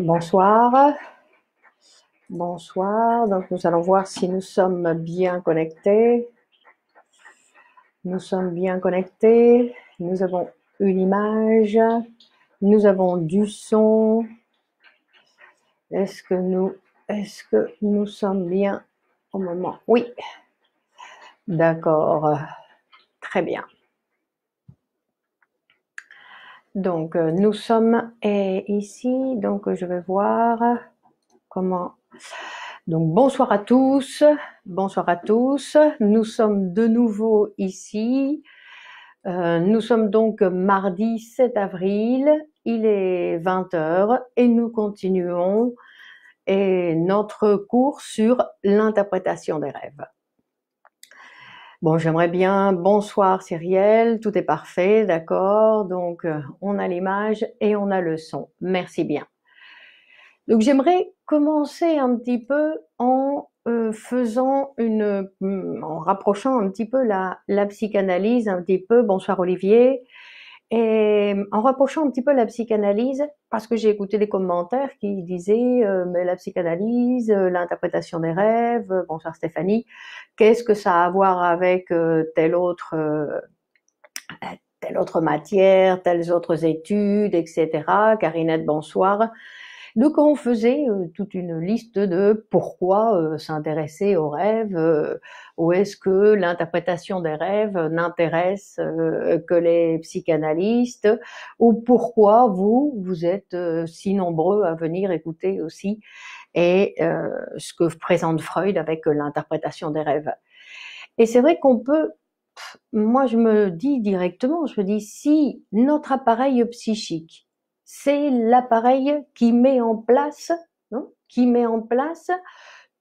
Bonsoir. Bonsoir. Donc nous allons voir si nous sommes bien connectés. Nous sommes bien connectés. Nous avons une image. Nous avons du son. Est-ce que nous que nous sommes bien au moment Oui. D'accord. Très bien. Donc, euh, nous sommes eh, ici. Donc, je vais voir comment. Donc, bonsoir à tous. Bonsoir à tous. Nous sommes de nouveau ici. Euh, nous sommes donc mardi 7 avril. Il est 20h et nous continuons eh, notre cours sur l'interprétation des rêves. Bon, j'aimerais bien, bonsoir Cyrielle, tout est parfait, d'accord. Donc, euh, on a l'image et on a le son. Merci bien. Donc, j'aimerais commencer un petit peu en euh, faisant une, hmm, en rapprochant un petit peu la psychanalyse, un petit peu, bonsoir Olivier, et euh, en rapprochant un petit peu la psychanalyse, parce que j'ai écouté des commentaires qui disaient euh, mais la psychanalyse, euh, l'interprétation des rêves, bonsoir Stéphanie, qu'est-ce que ça a à voir avec telle autre telle autre matière, telles autres études, etc. Carinette, bonsoir. Donc on faisait euh, toute une liste de pourquoi euh, s'intéresser aux rêves, euh, ou est-ce que l'interprétation des rêves n'intéresse que les psychanalystes, ou pourquoi vous, vous êtes si nombreux à venir écouter aussi et ce que présente Freud avec l'interprétation des rêves. Et c'est vrai qu'on peut moi, je me dis directement, je me dis, si notre appareil psychique c'est l'appareil qui met en place, hein, qui met en place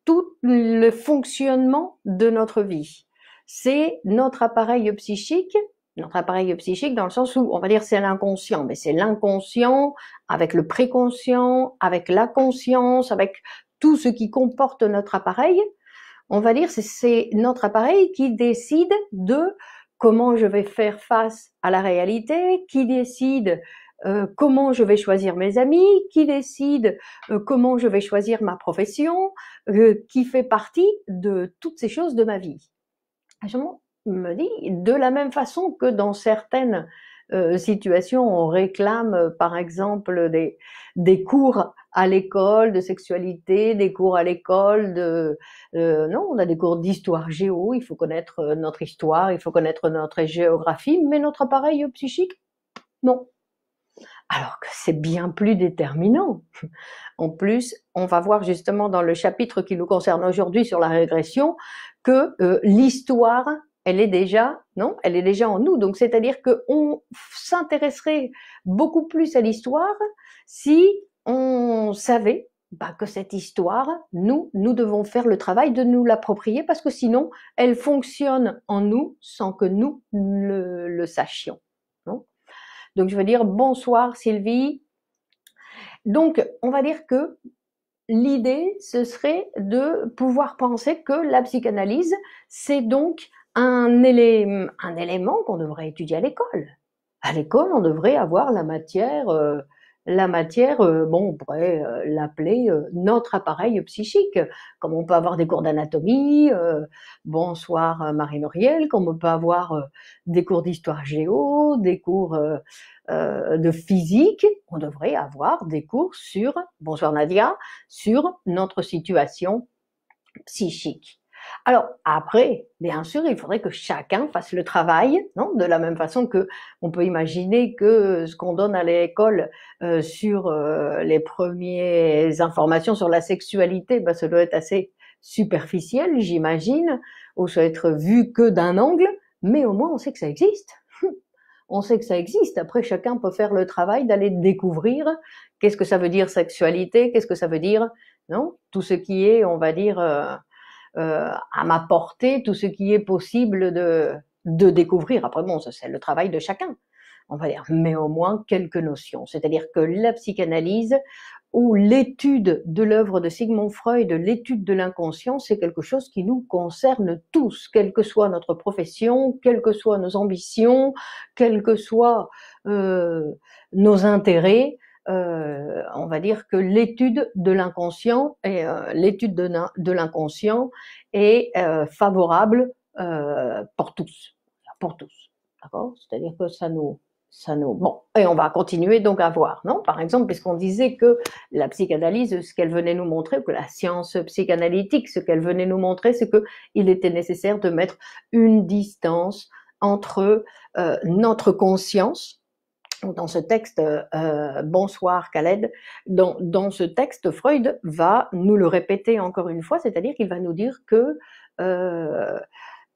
tout le fonctionnement de notre vie. C'est notre appareil psychique, notre appareil psychique dans le sens où, on va dire, c'est l'inconscient, mais c'est l'inconscient avec le préconscient, avec la conscience, avec tout ce qui comporte notre appareil. On va dire, c'est notre appareil qui décide de comment je vais faire face à la réalité, qui décide euh, comment je vais choisir mes amis, qui décide euh, comment je vais choisir ma profession, euh, qui fait partie de toutes ces choses de ma vie. Ah, je me dis, de la même façon que dans certaines situations, on réclame par exemple des, cours à l'école de sexualité, des cours à l'école de... non, on a des cours d'histoire géo, il faut connaître notre histoire, il faut connaître notre géographie, mais notre appareil psychique, non alors que c'est bien plus déterminant. En plus, on va voir justement dans le chapitre qui nous concerne aujourd'hui sur la régression que euh, l'histoire, elle est déjà, non, elle est déjà en nous. Donc, c'est-à-dire que on s'intéresserait beaucoup plus à l'histoire si on savait bah, que cette histoire, nous, nous devons faire le travail de nous l'approprier parce que sinon, elle fonctionne en nous sans que nous le sachions. Donc je veux dire bonsoir Sylvie. Donc on va dire que l'idée ce serait de pouvoir penser que la psychanalyse c'est donc un, élément, qu'on devrait étudier à l'école. À l'école, on devrait avoir la matière euh, la matière, euh, bon, on pourrait euh, l'appeler euh, notre appareil psychique, comme on peut avoir des cours d'anatomie, bonsoir Marie-Muriel, comme on peut avoir des cours d'histoire géo, des cours de physique, on devrait avoir des cours sur, bonsoir Nadia, sur notre situation psychique. Alors après, bien sûr, il faudrait que chacun fasse le travail, non De la même façon que on peut imaginer que ce qu'on donne à l'école euh, sur euh, les premières informations sur la sexualité, ben, ça doit être assez superficiel, j'imagine, ou ça doit être vu que d'un angle, mais au moins on sait que ça existe. on sait que ça existe. Après, chacun peut faire le travail d'aller découvrir qu'est-ce que ça veut dire sexualité, qu'est-ce que ça veut dire, non Tout ce qui est, on va dire. Euh, euh, à m'apporter tout ce qui est possible de, découvrir. Après, bon, c'est le travail de chacun, on va dire, mais au moins quelques notions. C'est-à-dire que la psychanalyse ou l'étude de l'œuvre de Sigmund Freud, l'étude de l'inconscient, c'est quelque chose qui nous concerne tous, quelle que soit notre profession, quelles que soient nos ambitions, quelles que soient euh, nos intérêts. Euh, on va dire que l'étude de l'inconscient et euh, l'étude de, l'inconscient est euh, favorable pour tous, pour tous. D'accord C'est-à-dire que ça nous ça nous bon et on va continuer donc à voir, non Par exemple, puisqu'on disait que la psychanalyse, ce qu'elle venait nous montrer, que la science psychanalytique, ce qu'elle venait nous montrer, c'est que il était nécessaire de mettre une distance entre notre conscience dans ce texte euh, euh, Bonsoir Khaled, dans, ce texte, Freud va nous le répéter encore une fois, c'est-à-dire qu'il va nous dire que, euh,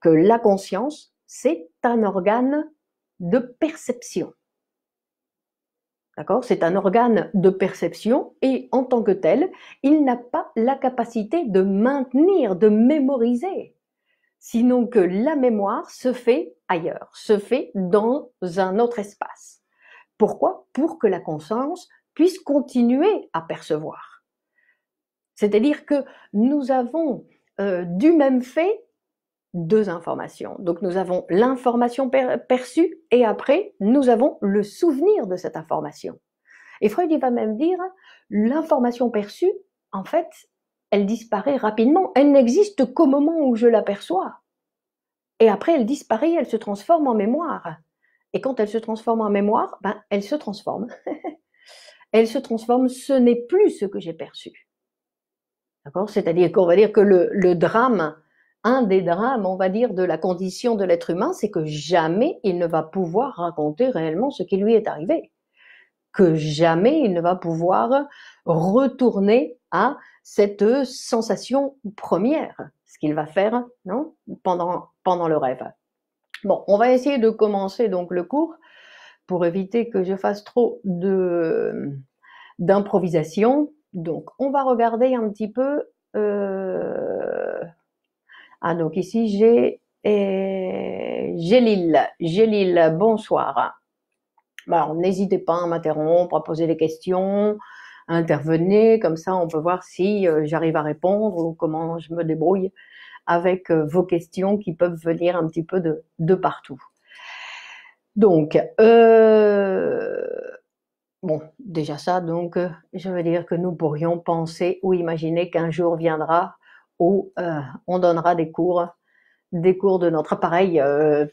que la conscience, c'est un organe de perception. D'accord C'est un organe de perception et en tant que tel, il n'a pas la capacité de maintenir, de mémoriser sinon que la mémoire se fait ailleurs, se fait dans un autre espace. Pourquoi Pour que la conscience puisse continuer à percevoir. C'est-à-dire que nous avons euh, du même fait deux informations. Donc nous avons l'information perçue et après nous avons le souvenir de cette information. Et Freud il va même dire l'information perçue, en fait, elle disparaît rapidement, elle n'existe qu'au moment où je l'aperçois. Et après elle disparaît, elle se transforme en mémoire. Et quand elle se transforme en mémoire, ben, elle se transforme. elle se transforme, ce n'est plus ce que j'ai perçu. D'accord C'est-à-dire qu'on va dire que le, drame, un des drames, on va dire, de la condition de l'être humain, c'est que jamais il ne va pouvoir raconter réellement ce qui lui est arrivé. Que jamais il ne va pouvoir retourner à cette sensation première, ce qu'il va faire, non, pendant, pendant le rêve. Bon, on va essayer de commencer donc le cours pour éviter que je fasse trop de d'improvisation. Donc, on va regarder un petit peu. Euh, ah, donc ici j'ai et... Euh, Gélil. Gélil, bonsoir. Bah, alors, n'hésitez pas à hein, m'interrompre, à poser des questions, intervenez. intervenir, comme ça on peut voir si euh, j'arrive à répondre ou comment je me débrouille avec euh, vos questions qui peuvent venir un petit peu de, partout. Donc, euh, bon, déjà ça, donc, euh, je veux dire que nous pourrions penser ou imaginer qu'un jour viendra où on donnera des cours, des cours de notre appareil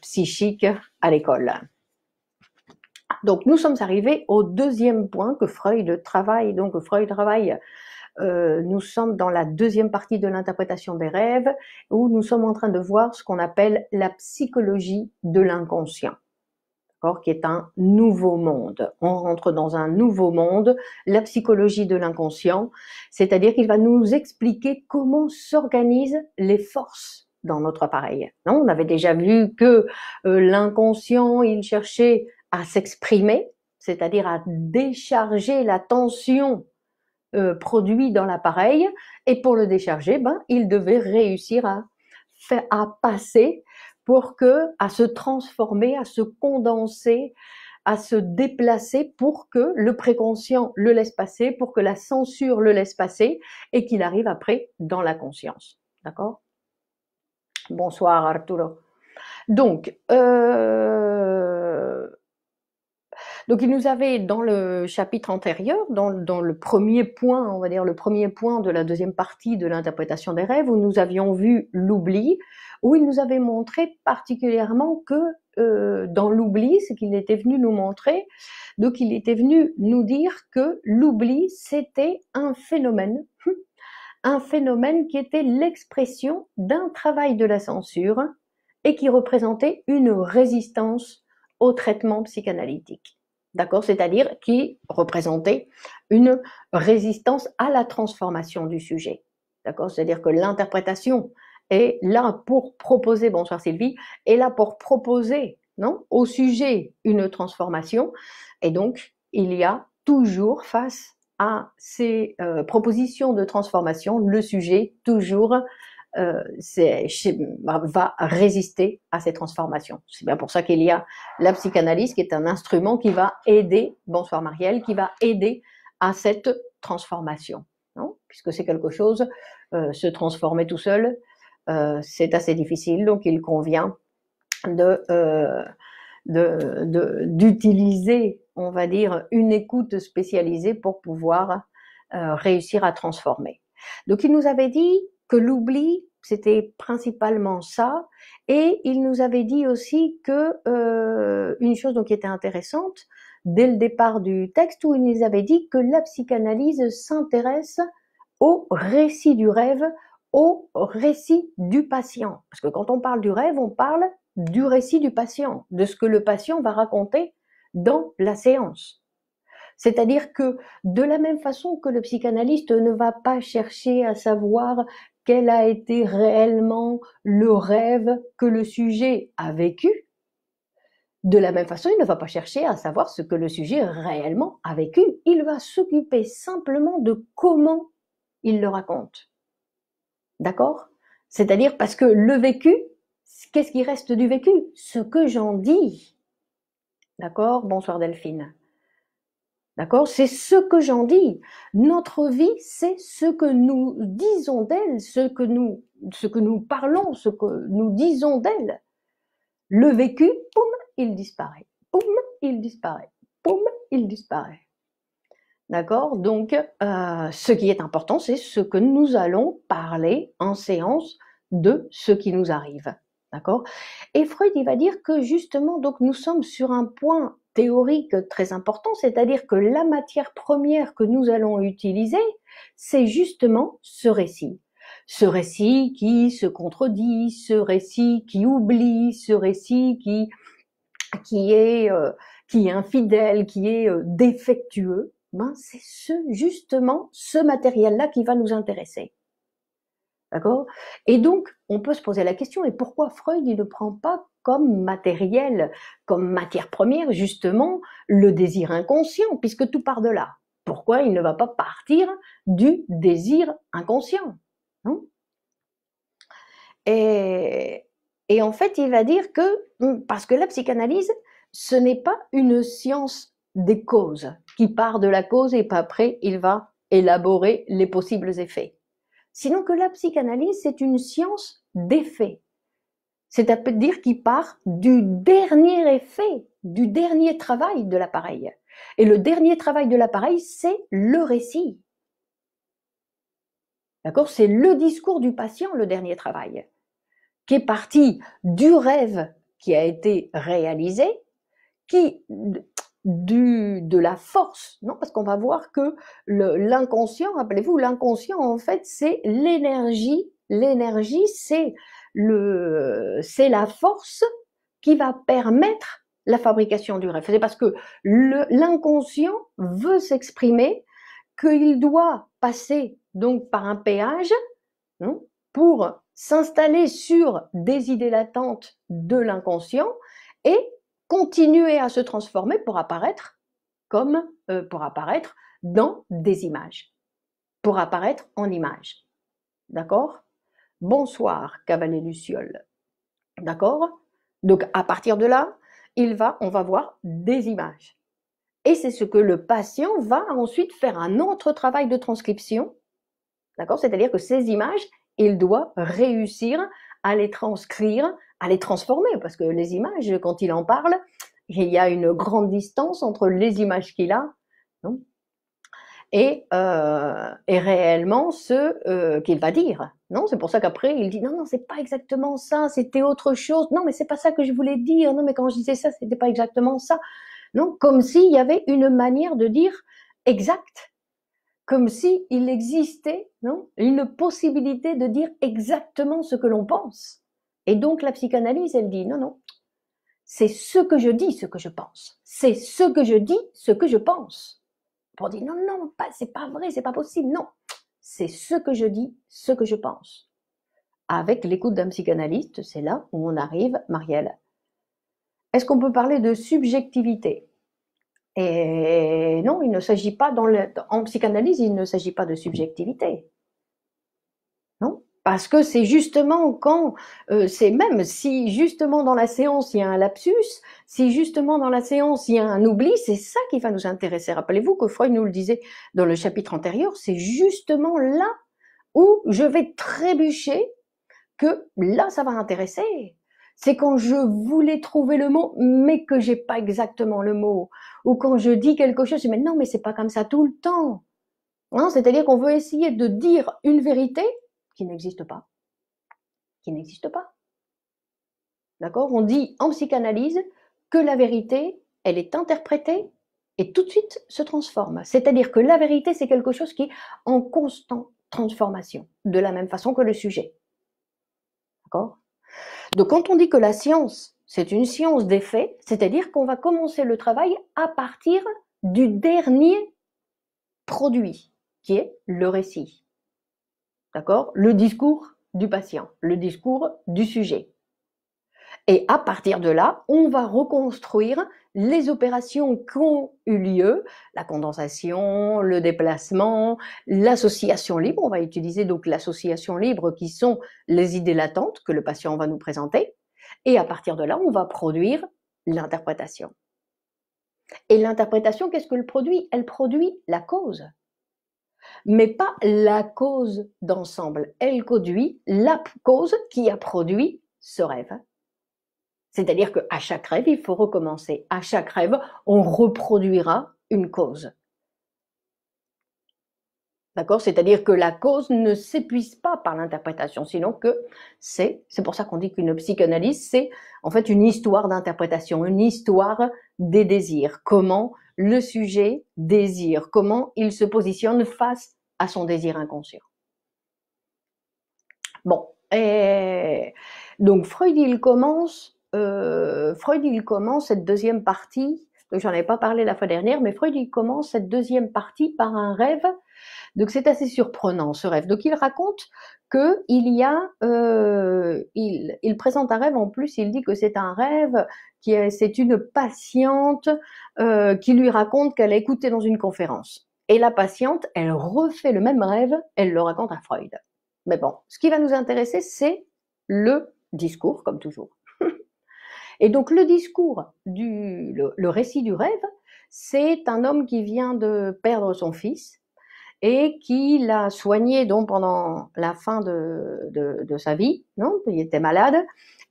psychique à l'école. Donc, nous sommes arrivés au deuxième point que Freud travaille. Donc, Freud travaille euh, nous sommes dans la deuxième partie de l'interprétation des rêves, où nous sommes en train de voir ce qu'on appelle la psychologie de l'inconscient qui est un nouveau monde. On rentre dans un nouveau monde, la psychologie de l'inconscient, c'est-à-dire qu'il va nous expliquer comment s'organisent les forces dans notre appareil. Non, on avait déjà vu que euh, l'inconscient, il cherchait à s'exprimer, c'est-à-dire à décharger la tension euh, produit dans l'appareil et pour le décharger, ben, il devait réussir à, à passer pour que, à se transformer, à se condenser, à se déplacer pour que le préconscient le laisse passer, pour que la censure le laisse passer et qu'il arrive après dans la conscience. D'accord Bonsoir Arturo. Donc, euh, donc il nous avait dans le chapitre antérieur, dans, le premier point, on va dire le premier point de la deuxième partie de l'interprétation des rêves, où nous avions vu l'oubli, où il nous avait montré particulièrement que euh, dans l'oubli, ce qu'il était venu nous montrer, donc il était venu nous dire que l'oubli, c'était un phénomène, un phénomène qui était l'expression d'un travail de la censure et qui représentait une résistance au traitement psychanalytique d'accord C'est-à-dire qui représentait une résistance à la transformation du sujet, d'accord C'est-à-dire que l'interprétation est là pour proposer, bonsoir Sylvie, est là pour proposer, non Au sujet une transformation, et donc il y a toujours face à ces euh, propositions de transformation, le sujet toujours euh, va résister à ces transformations. C'est bien pour ça qu'il y a la psychanalyse qui est un instrument qui va aider, bonsoir Marielle, qui va aider à cette transformation, puisque c'est quelque chose, euh, se transformer tout seul, euh, c'est assez difficile, donc il convient de d'utiliser, on va dire, une écoute spécialisée pour pouvoir réussir à transformer. Donc il nous avait dit que l'oubli, c'était principalement ça. Et il nous avait dit aussi que euh, une chose donc qui était intéressante dès le départ du texte, où il nous avait dit que la psychanalyse s'intéresse au récit du rêve, au récit du patient. Parce que quand on parle du rêve, on parle du récit du patient, de ce que le patient va raconter dans la séance. C'est-à-dire que de la même façon que le psychanalyste ne va pas chercher à savoir quel a été réellement le rêve que le sujet a vécu, de la même façon, il ne va pas chercher à savoir ce que le sujet réellement a vécu, il va s'occuper simplement de comment il le raconte. D'accord C'est-à-dire parce que le vécu, qu'est-ce qui reste du vécu Ce que j'en dis. D'accord Bonsoir Delphine. D'accord C'est ce que j'en dis. Notre vie, c'est ce que nous disons d'elle, ce que nous, ce que nous parlons, ce que nous disons d'elle. Le vécu, poum, il disparaît. Poum, il disparaît. Poum, il disparaît. D'accord Donc, euh, ce qui est important, c'est ce que nous allons parler en séance de ce qui nous arrive. D'accord Et Freud, il va dire que justement, donc, nous sommes sur un point théorique très important, c'est-à-dire que la matière première que nous allons utiliser, c'est justement ce récit. Ce récit qui se contredit, ce récit qui oublie, ce récit qui, qui, est, euh, qui est infidèle, qui est euh, défectueux, ben c'est ce, justement ce matériel-là qui va nous intéresser. D'accord Et donc, on peut se poser la question, et pourquoi Freud il ne prend pas comme matériel, comme matière première, justement, le désir inconscient, puisque tout part de là. Pourquoi il ne va pas partir du désir inconscient hein et, en fait, il va dire que, hum, parce que la psychanalyse, ce n'est pas une science des causes, qui part de la cause et pas après, il va élaborer les possibles effets. Sinon que la psychanalyse, c'est une science d'effets c'est-à-dire qu'il part du dernier effet, du dernier travail de l'appareil. Et le dernier travail de l'appareil, c'est le récit. D'accord C'est le discours du patient, le dernier travail, qui est parti du rêve qui a été réalisé, qui du, de la force, non Parce qu'on va voir que l'inconscient, rappelez-vous, l'inconscient en fait, c'est l'énergie. L'énergie, c'est le, c'est la force qui va permettre la fabrication du rêve. C'est parce que l'inconscient veut s'exprimer qu'il doit passer donc par un péage hein, pour s'installer sur des idées latentes de l'inconscient et continuer à se transformer pour apparaître comme euh, pour apparaître dans des images, pour apparaître en images. D'accord Bonsoir, cavalier luciole. D'accord Donc à partir de là, il va, on va voir des images. Et c'est ce que le patient va ensuite faire un autre travail de transcription. D'accord C'est-à-dire que ces images, il doit réussir à les transcrire, à les transformer, parce que les images, quand il en parle, il y a une grande distance entre les images qu'il a non et, euh, réellement ce euh, qu'il va dire. Non, c'est pour ça qu'après il dit non non c'est pas exactement ça, c'était autre chose. Non mais c'est pas ça que je voulais dire. Non mais quand je disais ça c'était pas exactement ça. Non, comme s'il y avait une manière de dire exact, comme si existait non une possibilité de dire exactement ce que l'on pense. Et donc la psychanalyse elle dit non non c'est ce que je dis, ce que je pense. C'est ce que je dis, ce que je pense pour dire non, non, pas, c'est pas vrai, c'est pas possible. Non, c'est ce que je dis, ce que je pense. Avec l'écoute d'un psychanalyste, c'est là où on arrive, Marielle. Est-ce qu'on peut parler de subjectivité Et non, il ne s'agit pas, dans en psychanalyse, il ne s'agit pas de subjectivité. Parce que c'est justement quand, euh, c'est même si justement dans la séance il y a un lapsus, si justement dans la séance il y a un oubli, c'est ça qui va nous intéresser. Rappelez-vous que Freud nous le disait dans le chapitre antérieur, c'est justement là où je vais trébucher que là ça va intéresser. C'est quand je voulais trouver le mot mais que j'ai pas exactement le mot, ou quand je dis quelque chose, je me dis non mais c'est pas comme ça tout le temps. Hein, c'est-à-dire qu'on veut essayer de dire une vérité qui n'existe pas. Qui n'existe pas. D'accord On dit en psychanalyse que la vérité, elle est interprétée et tout de suite se transforme. C'est-à-dire que la vérité, c'est quelque chose qui est en constante transformation, de la même façon que le sujet. D'accord Donc quand on dit que la science, c'est une science des faits, c'est-à-dire qu'on va commencer le travail à partir du dernier produit, qui est le récit. D'accord Le discours du patient, le discours du sujet. Et à partir de là, on va reconstruire les opérations qui ont eu lieu, la condensation, le déplacement, l'association libre. On va utiliser donc l'association libre qui sont les idées latentes que le patient va nous présenter. Et à partir de là, on va produire l'interprétation. Et l'interprétation, qu'est-ce que qu'elle produit Elle produit la cause mais pas la cause d'ensemble. Elle conduit la cause qui a produit ce rêve. C'est-à-dire qu'à chaque rêve, il faut recommencer. À chaque rêve, on reproduira une cause. D'accord C'est-à-dire que la cause ne s'épuise pas par l'interprétation, sinon que c'est, c'est pour ça qu'on dit qu'une psychanalyse, c'est en fait une histoire d'interprétation, une histoire des désirs. Comment le sujet désir comment il se positionne face à son désir inconscient. Bon, donc Freud, il commence, euh, Freud, il commence cette deuxième partie. j'en ai pas parlé la fois dernière, mais Freud, il commence cette deuxième partie par un rêve donc c'est assez surprenant ce rêve. Donc il raconte qu'il il y a, euh, il, présente un rêve en plus. Il dit que c'est un rêve qui c'est une patiente euh, qui lui raconte qu'elle a écouté dans une conférence. Et la patiente, elle refait le même rêve, elle le raconte à Freud. Mais bon, ce qui va nous intéresser, c'est le discours, comme toujours. Et donc le discours, du, le récit du rêve, c'est un homme qui vient de perdre son fils et qui l'a soigné donc pendant la fin de, sa vie, non Il était malade,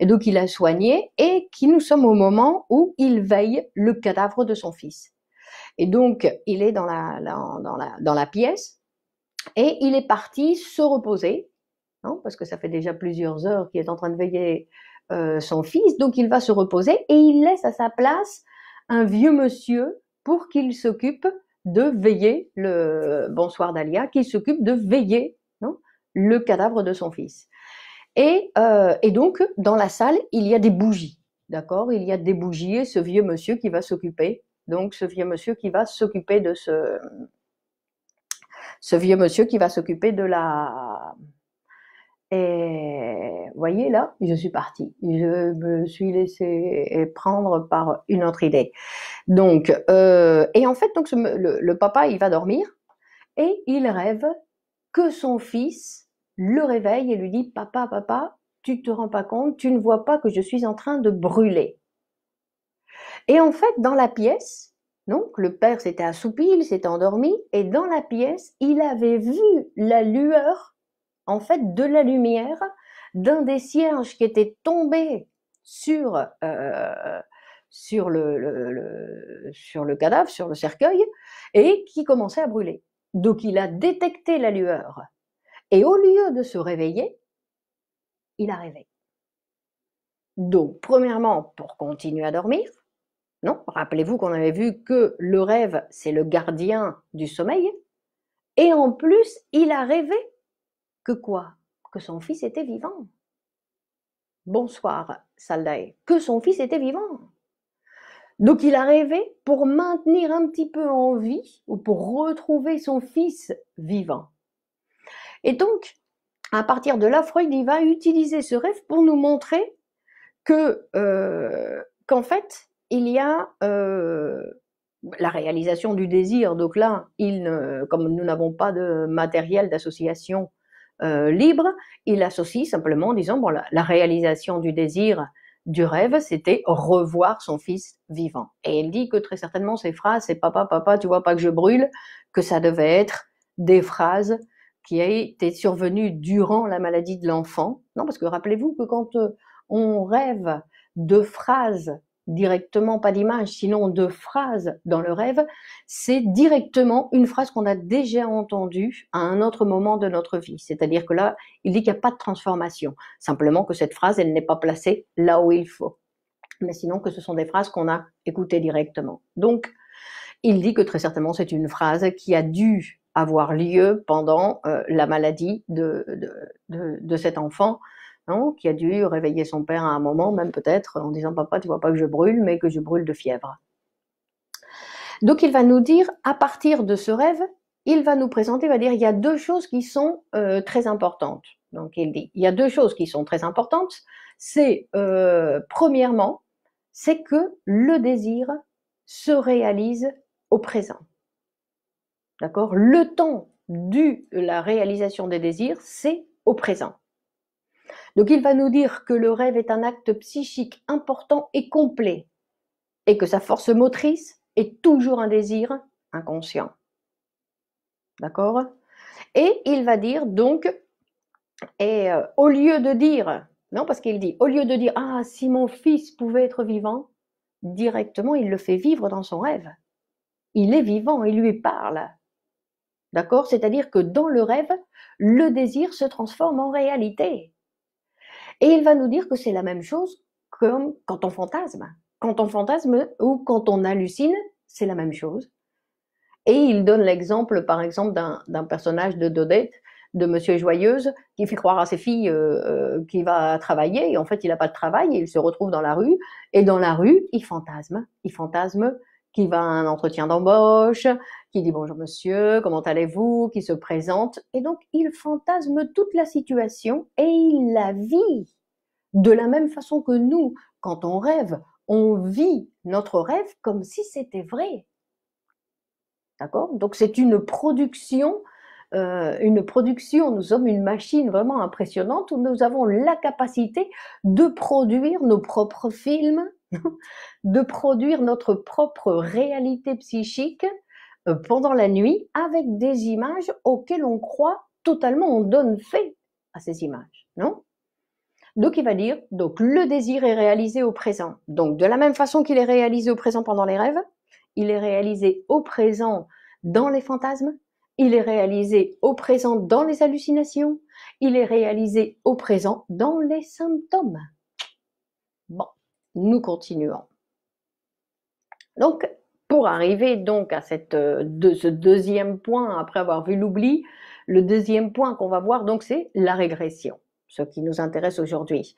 et donc il l'a soigné, et qui nous sommes au moment où il veille le cadavre de son fils. Et donc il est dans la, dans, la, pièce, et il est parti se reposer, non Parce que ça fait déjà plusieurs heures qu'il est en train de veiller euh, son fils, donc il va se reposer, et il laisse à sa place un vieux monsieur pour qu'il s'occupe de veiller le bonsoir d'Alia, qui s'occupe de veiller non, le cadavre de son fils. Et, euh, et, donc, dans la salle, il y a des bougies, d'accord Il y a des bougies et ce vieux monsieur qui va s'occuper, donc ce vieux monsieur qui va s'occuper de ce, ce vieux monsieur qui va s'occuper de la, et voyez là, je suis partie. Je me suis laissée prendre par une autre idée. Donc, euh, et en fait, donc le, papa, il va dormir et il rêve que son fils le réveille et lui dit "Papa, papa, tu te rends pas compte, tu ne vois pas que je suis en train de brûler." Et en fait, dans la pièce, donc le père s'était assoupi, il s'était endormi, et dans la pièce, il avait vu la lueur en fait de la lumière d'un des cierges qui était tombé sur euh, sur le, sur le cadavre, sur le cercueil, et qui commençait à brûler. Donc il a détecté la lueur. Et au lieu de se réveiller, il a rêvé. Donc, premièrement, pour continuer à dormir, non Rappelez-vous qu'on avait vu que le rêve, c'est le gardien du sommeil. Et en plus, il a rêvé que quoi Que son fils était vivant. Bonsoir, Saldae. Que son fils était vivant. Donc il a rêvé pour maintenir un petit peu en vie ou pour retrouver son fils vivant. Et donc, à partir de là, Freud il va utiliser ce rêve pour nous montrer que euh, qu'en fait, il y a euh, la réalisation du désir. Donc là, il comme nous n'avons pas de matériel d'association euh, libre, il associe simplement en bon, la, réalisation du désir du rêve, c'était revoir son fils vivant. Et il dit que très certainement ces phrases, c'est papa, papa, tu vois pas que je brûle, que ça devait être des phrases qui étaient survenues durant la maladie de l'enfant. Non, parce que rappelez-vous que quand euh, on rêve de phrases directement, pas d'image, sinon de phrases dans le rêve, c'est directement une phrase qu'on a déjà entendue à un autre moment de notre vie. C'est-à-dire que là, il dit qu'il n'y a pas de transformation, simplement que cette phrase, elle n'est pas placée là où il faut. Mais sinon que ce sont des phrases qu'on a écoutées directement. Donc, il dit que très certainement c'est une phrase qui a dû avoir lieu pendant euh, la maladie de cet enfant qui a dû réveiller son père à un moment, même peut-être en disant Papa, tu vois pas que je brûle, mais que je brûle de fièvre. Donc il va nous dire, à partir de ce rêve, il va nous présenter, il va dire, il y a deux choses qui sont euh, très importantes. Donc il dit, il y a deux choses qui sont très importantes. C'est, euh, premièrement, c'est que le désir se réalise au présent. D'accord Le temps de la réalisation des désirs, c'est au présent. Donc il va nous dire que le rêve est un acte psychique important et complet, et que sa force motrice est toujours un désir inconscient. D'accord Et il va dire donc, et euh, au lieu de dire, non, parce qu'il dit, au lieu de dire, ah, si mon fils pouvait être vivant, directement, il le fait vivre dans son rêve. Il est vivant, il lui parle. D'accord C'est-à-dire que dans le rêve, le désir se transforme en réalité. Et il va nous dire que c'est la même chose comme quand on fantasme. Quand on fantasme ou quand on hallucine, c'est la même chose. Et il donne l'exemple, par exemple, d'un personnage de Dodette, de Monsieur Joyeuse, qui fait croire à ses filles euh, euh, qu'il va travailler, et en fait, il n'a pas de travail, et il se retrouve dans la rue, et dans la rue, il fantasme. Il fantasme qu'il va à un entretien d'embauche, qui dit bonjour monsieur, comment allez-vous, qui se présente. Et donc, il fantasme toute la situation et il la vit de la même façon que nous, quand on rêve, on vit notre rêve comme si c'était vrai. D'accord Donc c'est une production, euh, une production, nous sommes une machine vraiment impressionnante où nous avons la capacité de produire nos propres films, de produire notre propre réalité psychique euh, pendant la nuit avec des images auxquelles on croit totalement, on donne fait à ces images, non donc il va dire, donc le désir est réalisé au présent. Donc de la même façon qu'il est réalisé au présent pendant les rêves, il est réalisé au présent dans les fantasmes, il est réalisé au présent dans les hallucinations, il est réalisé au présent dans les symptômes. Bon, nous continuons. Donc pour arriver donc à cette, euh, de, ce deuxième point, après avoir vu l'oubli, le deuxième point qu'on va voir, donc, c'est la régression, ce qui nous intéresse aujourd'hui.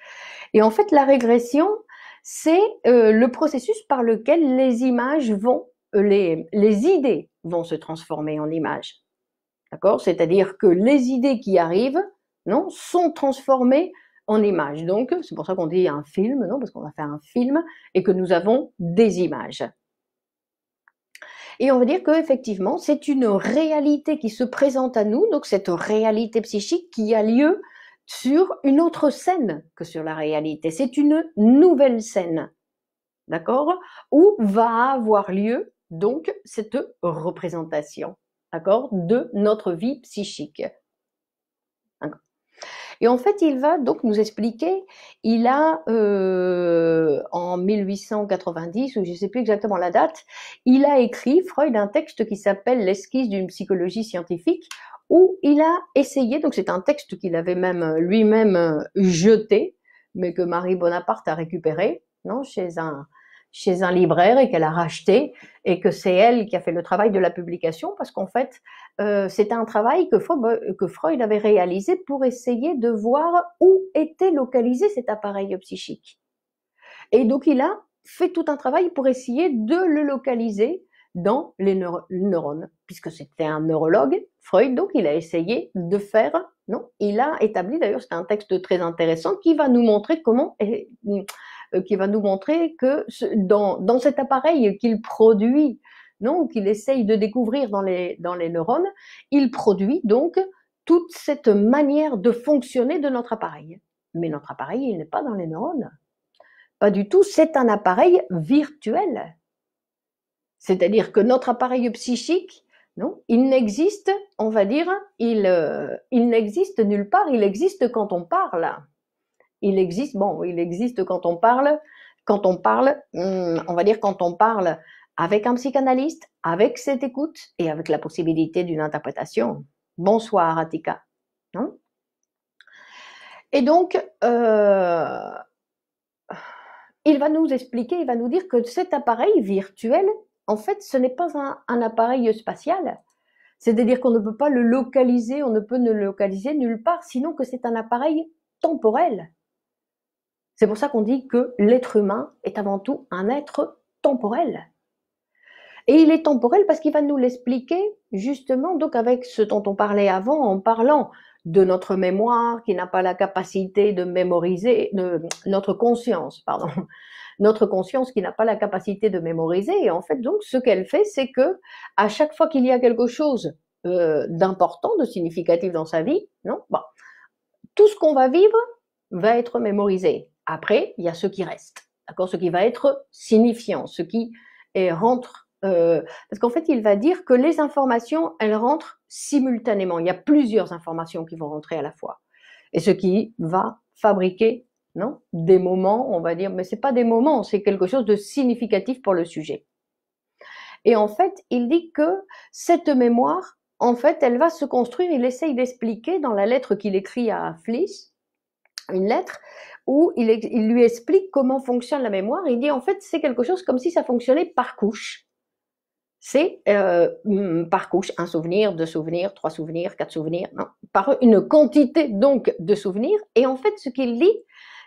Et en fait, la régression, c'est euh, le processus par lequel les images vont, euh, les, les idées vont se transformer en images. D'accord C'est-à-dire que les idées qui arrivent, non, sont transformées en images. Donc, c'est pour ça qu'on dit un film, non Parce qu'on va faire un film et que nous avons des images. Et on va dire qu'effectivement, c'est une réalité qui se présente à nous, donc cette réalité psychique qui a lieu sur une autre scène que sur la réalité. C'est une nouvelle scène, d'accord Où va avoir lieu donc cette représentation, d'accord De notre vie psychique. Et en fait, il va donc nous expliquer, il a euh, en 1890, ou je ne sais plus exactement la date, il a écrit, Freud, un texte qui s'appelle L'esquisse d'une psychologie scientifique, où il a essayé, donc c'est un texte qu'il avait même euh, lui-même euh, jeté, mais que Marie Bonaparte a récupéré, non, chez un, chez un libraire et qu'elle a racheté et que c'est elle qui a fait le travail de la publication parce qu'en fait euh, c'était un travail que Freud, avait réalisé pour essayer de voir où était localisé cet appareil psychique. Et donc il a fait tout un travail pour essayer de le localiser dans les neurones, puisque c'était un neurologue, Freud, donc il a essayé de faire, non, il a établi d'ailleurs, c'est un texte très intéressant qui va nous montrer comment euh, qui va nous montrer que dans, cet appareil qu'il produit, non, qu'il essaye de découvrir dans les, dans les neurones, il produit donc toute cette manière de fonctionner de notre appareil. Mais notre appareil, il n'est pas dans les neurones. Pas du tout, c'est un appareil virtuel. C'est-à-dire que notre appareil psychique, non, il n'existe, on va dire, il euh, n'existe nulle part, il existe quand on parle. Il existe, bon, il existe quand on parle, quand on parle, hmm, on va dire quand on parle avec un psychanalyste, avec cette écoute et avec la possibilité d'une interprétation. Bonsoir, Atika. Hein. et donc, euh, il va nous expliquer, il va nous dire que cet appareil virtuel, en fait, ce n'est pas un, un, appareil spatial. C'est-à-dire qu'on ne peut pas le localiser, on ne peut ne le localiser nulle part, sinon que c'est un appareil temporel. C'est pour ça qu'on dit que l'être humain est avant tout un être temporel. Et il est temporel parce qu'il va nous l'expliquer justement, donc avec ce dont on parlait avant, en parlant de notre mémoire qui n'a pas la capacité de mémoriser, de, notre conscience, pardon, notre conscience qui n'a pas la capacité de mémoriser. Et en fait, donc, ce qu'elle fait, c'est que à chaque fois qu'il y a quelque chose euh, d'important, de significatif dans sa vie, non, bon, bah, tout ce qu'on va vivre va être mémorisé. Après, il y a ce qui reste, d'accord Ce qui va être signifiant, ce qui rentre. Euh, parce qu'en fait, il va dire que les informations, elles rentrent simultanément. Il y a plusieurs informations qui vont rentrer à la fois. Et ce qui va fabriquer, non Des moments, on va dire, mais c'est pas des moments, c'est quelque chose de significatif pour le sujet. Et en fait, il dit que cette mémoire, en fait, elle va se construire. Il essaye d'expliquer dans la lettre qu'il écrit à Fliss, une lettre où il, il, lui explique comment fonctionne la mémoire. Il dit en fait c'est quelque chose comme si ça fonctionnait par couche. C'est euh, mm, par couche, un souvenir, deux souvenirs, trois souvenirs, quatre souvenirs, non, par une quantité donc de souvenirs. Et en fait ce qu'il dit,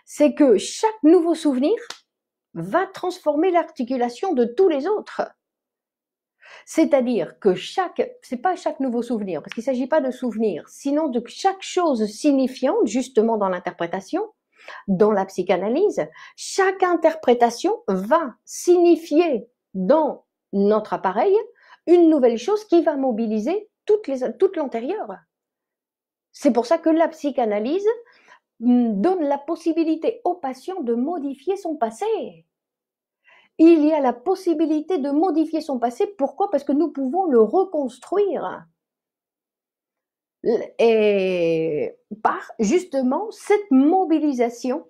c'est que chaque nouveau souvenir va transformer l'articulation de tous les autres. C'est-à-dire que chaque, c'est pas chaque nouveau souvenir, parce qu'il s'agit pas de souvenirs, sinon de chaque chose signifiante, justement dans l'interprétation, dans la psychanalyse, chaque interprétation va signifier dans notre appareil une nouvelle chose qui va mobiliser toute, l'antérieure. C'est pour ça que la psychanalyse hum, donne la possibilité au patient de modifier son passé. Il y a la possibilité de modifier son passé. Pourquoi Parce que nous pouvons le reconstruire et euh, par justement cette mobilisation,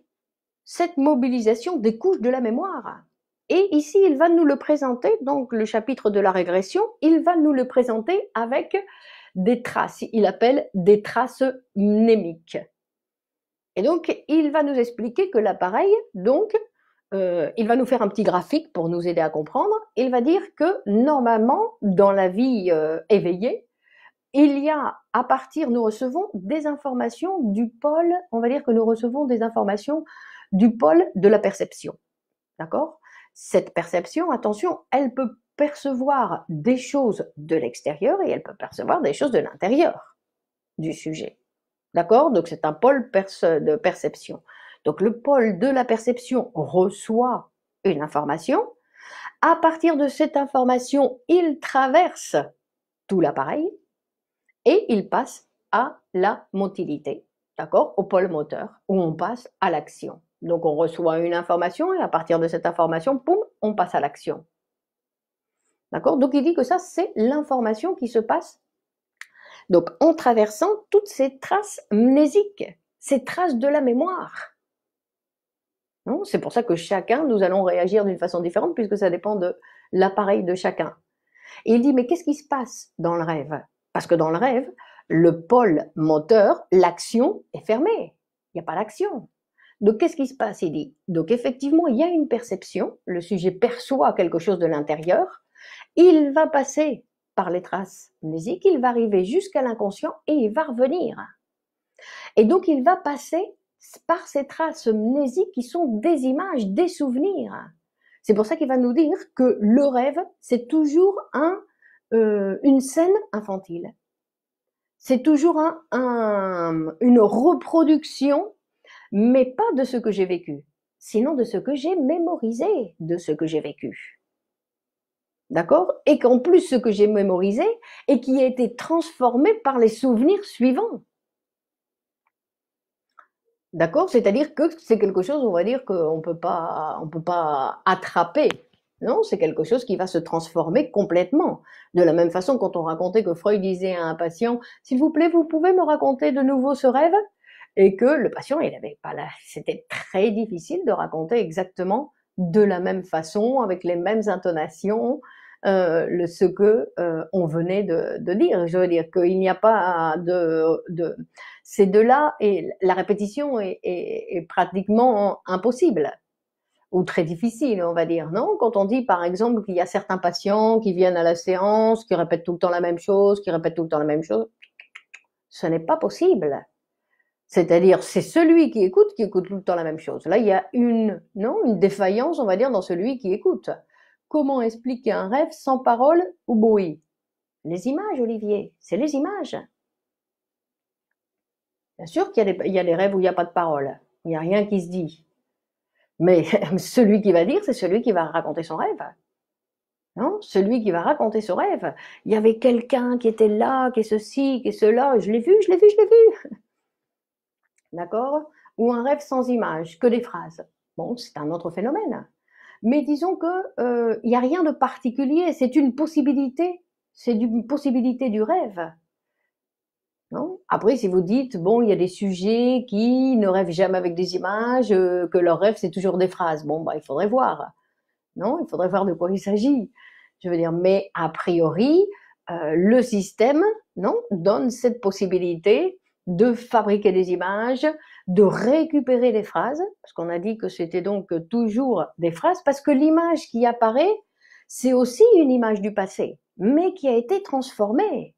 cette mobilisation des couches de la mémoire. Et ici, il va nous le présenter, donc le chapitre de la régression, il va nous le présenter avec des traces, il appelle des traces mnémiques. Et donc, il va nous expliquer que l'appareil, donc, euh, il va nous faire un petit graphique pour nous aider à comprendre. Il va dire que normalement, dans la vie euh, éveillée, il y a à partir, nous recevons des informations du pôle, on va dire que nous recevons des informations du pôle de la perception. D'accord Cette perception, attention, elle peut percevoir des choses de l'extérieur et elle peut percevoir des choses de l'intérieur du sujet. D'accord Donc c'est un pôle de perception. Donc le pôle de la perception reçoit une information. À partir de cette information, il traverse tout l'appareil, et il passe à la motilité, d'accord Au pôle moteur, où on passe à l'action. Donc on reçoit une information et à partir de cette information, boum, on passe à l'action. D'accord Donc il dit que ça, c'est l'information qui se passe. Donc en traversant toutes ces traces mnésiques, ces traces de la mémoire. C'est pour ça que chacun, nous allons réagir d'une façon différente puisque ça dépend de l'appareil de chacun. Et il dit, mais qu'est-ce qui se passe dans le rêve parce que dans le rêve, le pôle moteur, l'action est fermée. Il n'y a pas d'action. Donc, qu'est-ce qui se passe Il dit, donc effectivement, il y a une perception, le sujet perçoit quelque chose de l'intérieur, il va passer par les traces mnésiques, il va arriver jusqu'à l'inconscient et il va revenir. Et donc, il va passer par ces traces mnésiques qui sont des images, des souvenirs. C'est pour ça qu'il va nous dire que le rêve, c'est toujours un euh, une scène infantile. C'est toujours une reproduction, mais pas de ce que j'ai vécu, sinon de ce que j'ai mémorisé, de ce que j'ai vécu. D'accord Et qu'en plus, ce que j'ai mémorisé et qui a été transformé par les souvenirs suivants. D'accord C'est-à-dire que c'est quelque chose, on va dire, qu'on ne peut pas attraper. Non, c'est quelque chose qui va se transformer complètement. De la même façon, quand on racontait que Freud disait à un patient, s'il vous plaît, vous pouvez me raconter de nouveau ce rêve? Et que le patient, il n'avait pas la, c'était très difficile de raconter exactement de la même façon, avec les mêmes intonations, euh, le, ce que euh, on venait de, dire. Je veux dire qu'il n'y a pas de, de ces deux-là et la répétition est pratiquement impossible ou très difficile, on va dire, non Quand on dit, par exemple, qu'il y a certains patients qui viennent à la séance, qui répètent tout le temps la même chose, qui répètent tout le temps la même chose, ce n'est pas possible. C'est-à-dire, c'est celui qui écoute qui écoute tout le temps la même chose. Là, il y a une, non, une défaillance, on va dire, dans celui qui écoute. Comment expliquer un rêve sans parole ou bruit Les images, Olivier, c'est les images. Bien sûr qu'il y, y, a des rêves où il n'y a pas de parole, il n'y a rien qui se dit. Mais celui qui va dire, c'est celui qui va raconter son rêve. Non celui qui va raconter son rêve. Il y avait quelqu'un qui était là, qui est ceci, qui est cela, je l'ai vu, je l'ai vu, je l'ai vu. D'accord Ou un rêve sans image, que des phrases. Bon, c'est un autre phénomène. Mais disons que euh, il n'y a rien de particulier, c'est une possibilité, c'est une possibilité du rêve. Après, si vous dites, bon, il y a des sujets qui ne rêvent jamais avec des images, euh, que leur rêve, c'est toujours des phrases. Bon, bah, il faudrait voir. Non Il faudrait voir de quoi il s'agit. Je veux dire, mais a priori, euh, le système, non, donne cette possibilité de fabriquer des images, de récupérer des phrases, parce qu'on a dit que c'était donc toujours des phrases, parce que l'image qui apparaît, c'est aussi une image du passé, mais qui a été transformée.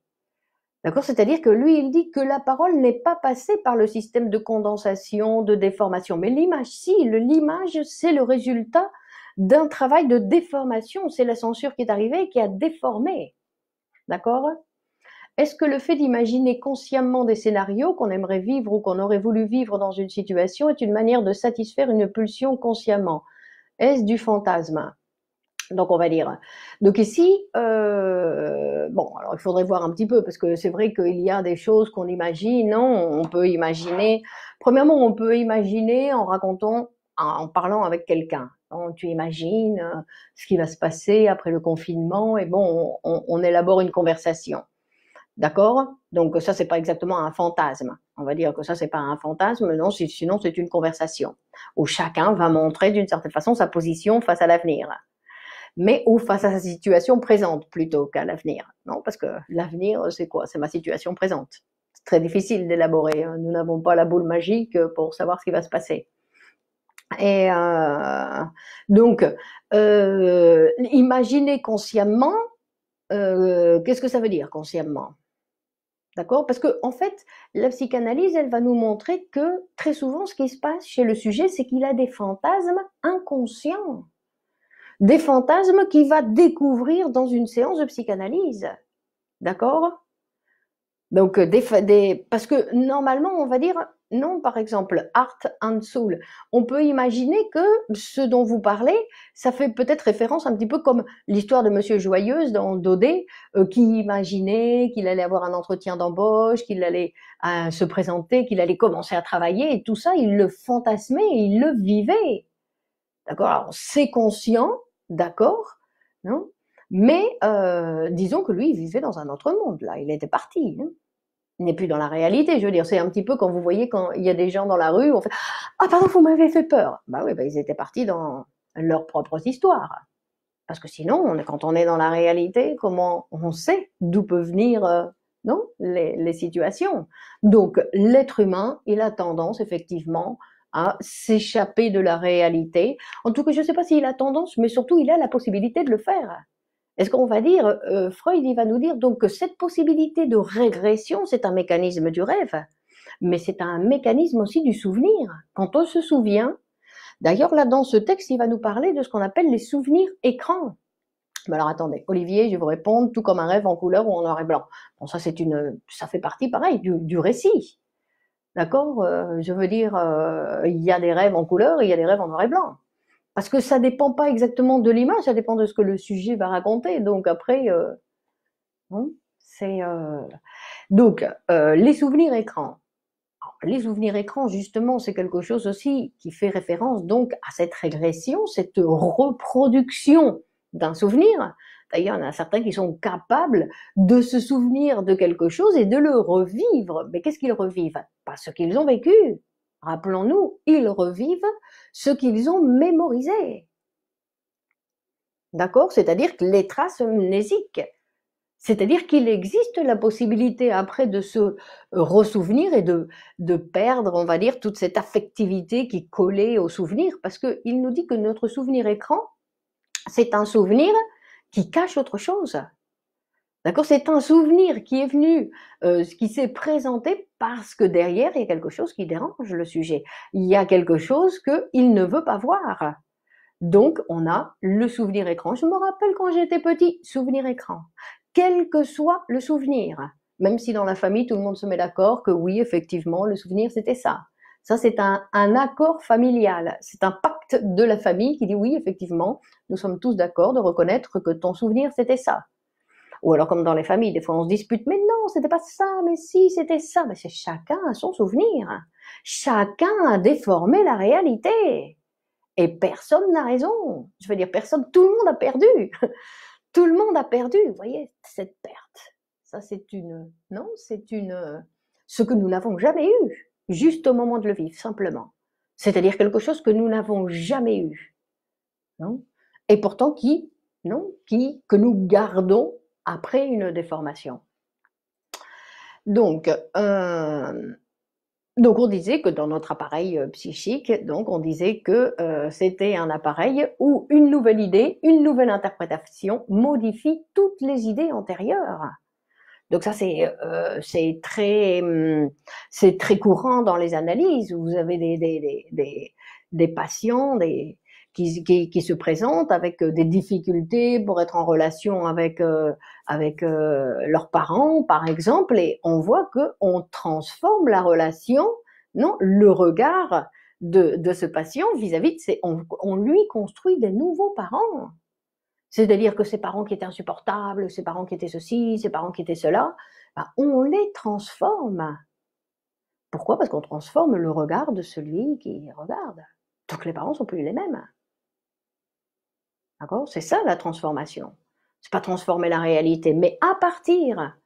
D'accord C'est-à-dire que lui, il dit que la parole n'est pas passée par le système de condensation, de déformation. Mais l'image, si, l'image, c'est le résultat d'un travail de déformation. C'est la censure qui est arrivée et qui a déformé. D'accord Est-ce que le fait d'imaginer consciemment des scénarios qu'on aimerait vivre ou qu'on aurait voulu vivre dans une situation est une manière de satisfaire une pulsion consciemment Est-ce du fantasme donc on va dire. Donc ici, euh, bon, alors il faudrait voir un petit peu parce que c'est vrai qu'il y a des choses qu'on imagine. Non, hein. on peut imaginer. Premièrement, on peut imaginer en racontant, en parlant avec quelqu'un. tu imagines euh, ce qui va se passer après le confinement et bon, on, élabore une conversation. D'accord Donc ça, c'est pas exactement un fantasme. On va dire que ça, c'est pas un fantasme, non, sinon c'est une conversation où chacun va montrer d'une certaine façon sa position face à l'avenir mais ou face à sa situation présente plutôt qu'à l'avenir. Non, parce que l'avenir, c'est quoi C'est ma situation présente. C'est très difficile d'élaborer. Hein. Nous n'avons pas la boule magique pour savoir ce qui va se passer. Et euh, donc, euh, imaginez imaginer consciemment, euh, qu'est-ce que ça veut dire consciemment D'accord Parce que, en fait, la psychanalyse, elle va nous montrer que très souvent, ce qui se passe chez le sujet, c'est qu'il a des fantasmes inconscients des fantasmes qu'il va découvrir dans une séance de psychanalyse. D'accord Donc, euh, des, parce que normalement, on va dire non, par exemple, Art and Soul. On peut imaginer que ce dont vous parlez, ça fait peut-être référence un petit peu comme l'histoire de Monsieur Joyeuse dans Dodé, euh, qui imaginait qu'il allait avoir un entretien d'embauche, qu'il allait euh, se présenter, qu'il allait commencer à travailler, et tout ça, il le fantasmait, il le vivait. D'accord Alors, c'est conscient, d'accord, non mais euh, disons que lui, il vivait dans un autre monde, là, il était parti. Hein il n'est plus dans la réalité, je veux dire, c'est un petit peu quand vous voyez quand il y a des gens dans la rue, on fait Ah pardon, vous m'avez fait peur. Bah oui, bah, ils étaient partis dans leurs propres histoires. Parce que sinon, quand on est dans la réalité, comment on sait d'où peuvent venir euh, non les situations Donc l'être humain, il a tendance effectivement à s'échapper de la réalité. En tout cas, je ne sais pas s'il a tendance, mais surtout, il a la possibilité de le faire. Est-ce qu'on va dire, euh, Freud, il va nous dire donc que cette possibilité de régression, c'est un mécanisme du rêve, mais c'est un mécanisme aussi du souvenir. Quand on se souvient, d'ailleurs là dans ce texte, il va nous parler de ce qu'on appelle les souvenirs écrans. Mais alors attendez, Olivier, je vais vous répondre, tout comme un rêve en couleur ou en noir et blanc. Bon, ça c'est une, ça fait partie pareil du récit. D'accord euh, Je veux dire, euh, il y a des rêves en couleur il y a des rêves en noir et blanc. Parce que ça ne dépend pas exactement de l'image, ça dépend de ce que le sujet va raconter. Donc après, euh, c'est donc les souvenirs écrans les souvenirs écrans, justement, c'est quelque chose aussi qui fait référence donc à cette régression, cette reproduction d'un souvenir D'ailleurs, il y en a certains qui sont capables de se souvenir de quelque chose et de le revivre. Mais qu'est-ce qu'ils revivent Pas ce qu'ils ont vécu. Rappelons-nous, ils revivent ce qu'ils ont mémorisé. D'accord C'est-à-dire que les traces mnésiques. C'est-à-dire qu'il existe la possibilité après de se ressouvenir et de, de perdre, on va dire, toute cette affectivité qui collait au souvenir, parce qu'il nous dit que notre souvenir écran, c'est un souvenir qui cache autre chose. D'accord C'est un souvenir qui est venu, euh, qui s'est présenté parce que derrière, il y a quelque chose qui dérange le sujet. Il y a quelque chose qu'il ne veut pas voir. Donc, on a le souvenir écran. Je me rappelle quand j'étais petit, souvenir écran. Quel que soit le souvenir, même si dans la famille, tout le monde se met d'accord que oui, effectivement, le souvenir, c'était ça. Ça, c'est un, accord familial. C'est un pacte de la famille qui dit oui, effectivement, nous sommes tous d'accord de reconnaître que ton souvenir, c'était ça. Ou alors, comme dans les familles, des fois, on se dispute, mais non, c'était pas ça, mais si, c'était ça. Mais c'est chacun à son souvenir. Chacun a déformé la réalité. Et personne n'a raison. Je veux dire, personne, tout le monde a perdu. Tout le monde a perdu. Vous voyez, cette perte. Ça, c'est une, non, c'est une, ce que nous n'avons jamais eu juste au moment de le vivre, simplement. C'est-à-dire quelque chose que nous n'avons jamais eu. Non Et pourtant qui, non, qui, que nous gardons après une déformation. Donc, euh, donc on disait que dans notre appareil euh, psychique, donc on disait que euh, c'était un appareil où une nouvelle idée, une nouvelle interprétation modifie toutes les idées antérieures. Donc ça, c'est euh, c'est très c'est très courant dans les analyses. où Vous avez des des, des, patients qui, qui, se présentent avec euh, des difficultés pour être en relation avec euh, avec leurs parents, par exemple, et on voit que on transforme la relation, non, le regard de, de ce patient vis-à-vis de ses, on, on lui construit des nouveaux parents c'est-à-dire que ses parents qui étaient insupportables, ses parents qui étaient ceci, ses parents qui étaient cela, bah, on les transforme. Pourquoi Parce qu'on transforme le regard de celui qui regarde. Donc les parents sont plus les mêmes. D'accord C'est ça la transformation. C'est pas transformer la réalité, mais à partir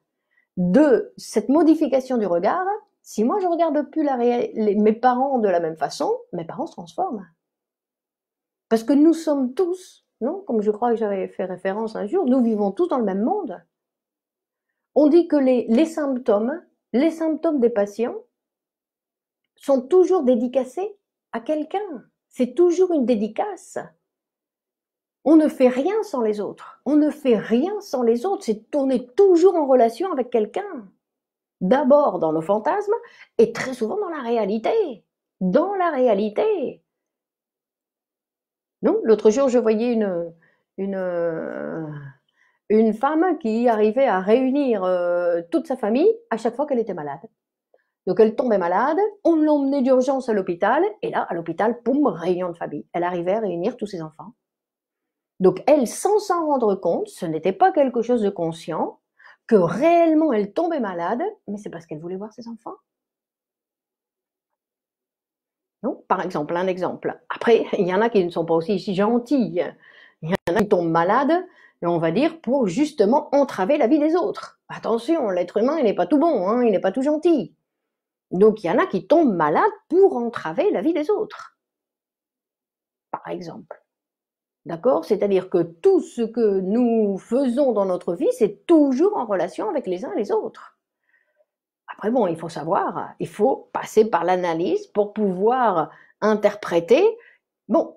de cette modification du regard, si moi je regarde plus la mes parents de la même façon, mes parents se transforment. Parce que nous sommes tous comme je crois que j'avais fait référence un jour, nous vivons tous dans le même monde. On dit que les, symptômes, les symptômes des patients sont toujours dédicacés à quelqu'un. C'est toujours une dédicace. On ne fait rien sans les autres. On ne fait rien sans les autres. c'est tourner toujours en relation avec quelqu'un. D'abord dans nos fantasmes et très souvent dans la réalité. Dans la réalité. Non, l'autre jour, je voyais une, une, une femme qui arrivait à réunir euh, toute sa famille à chaque fois qu'elle était malade. Donc elle tombait malade, on l'emmenait d'urgence à l'hôpital, et là, à l'hôpital, poum, réunion de famille. Elle arrivait à réunir tous ses enfants. Donc elle, sans s'en rendre compte, ce n'était pas quelque chose de conscient, que réellement elle tombait malade, mais c'est parce qu'elle voulait voir ses enfants. Par exemple, un exemple. Après, il y en a qui ne sont pas aussi gentils. Il y en a qui tombent malades, on va dire, pour justement entraver la vie des autres. Attention, l'être humain, il n'est pas tout bon, hein, il n'est pas tout gentil. Donc il y en a qui tombent malades pour entraver la vie des autres. Par exemple. D'accord C'est-à-dire que tout ce que nous faisons dans notre vie, c'est toujours en relation avec les uns et les autres. Après, bon, il faut savoir, il faut passer par l'analyse pour pouvoir interpréter, bon,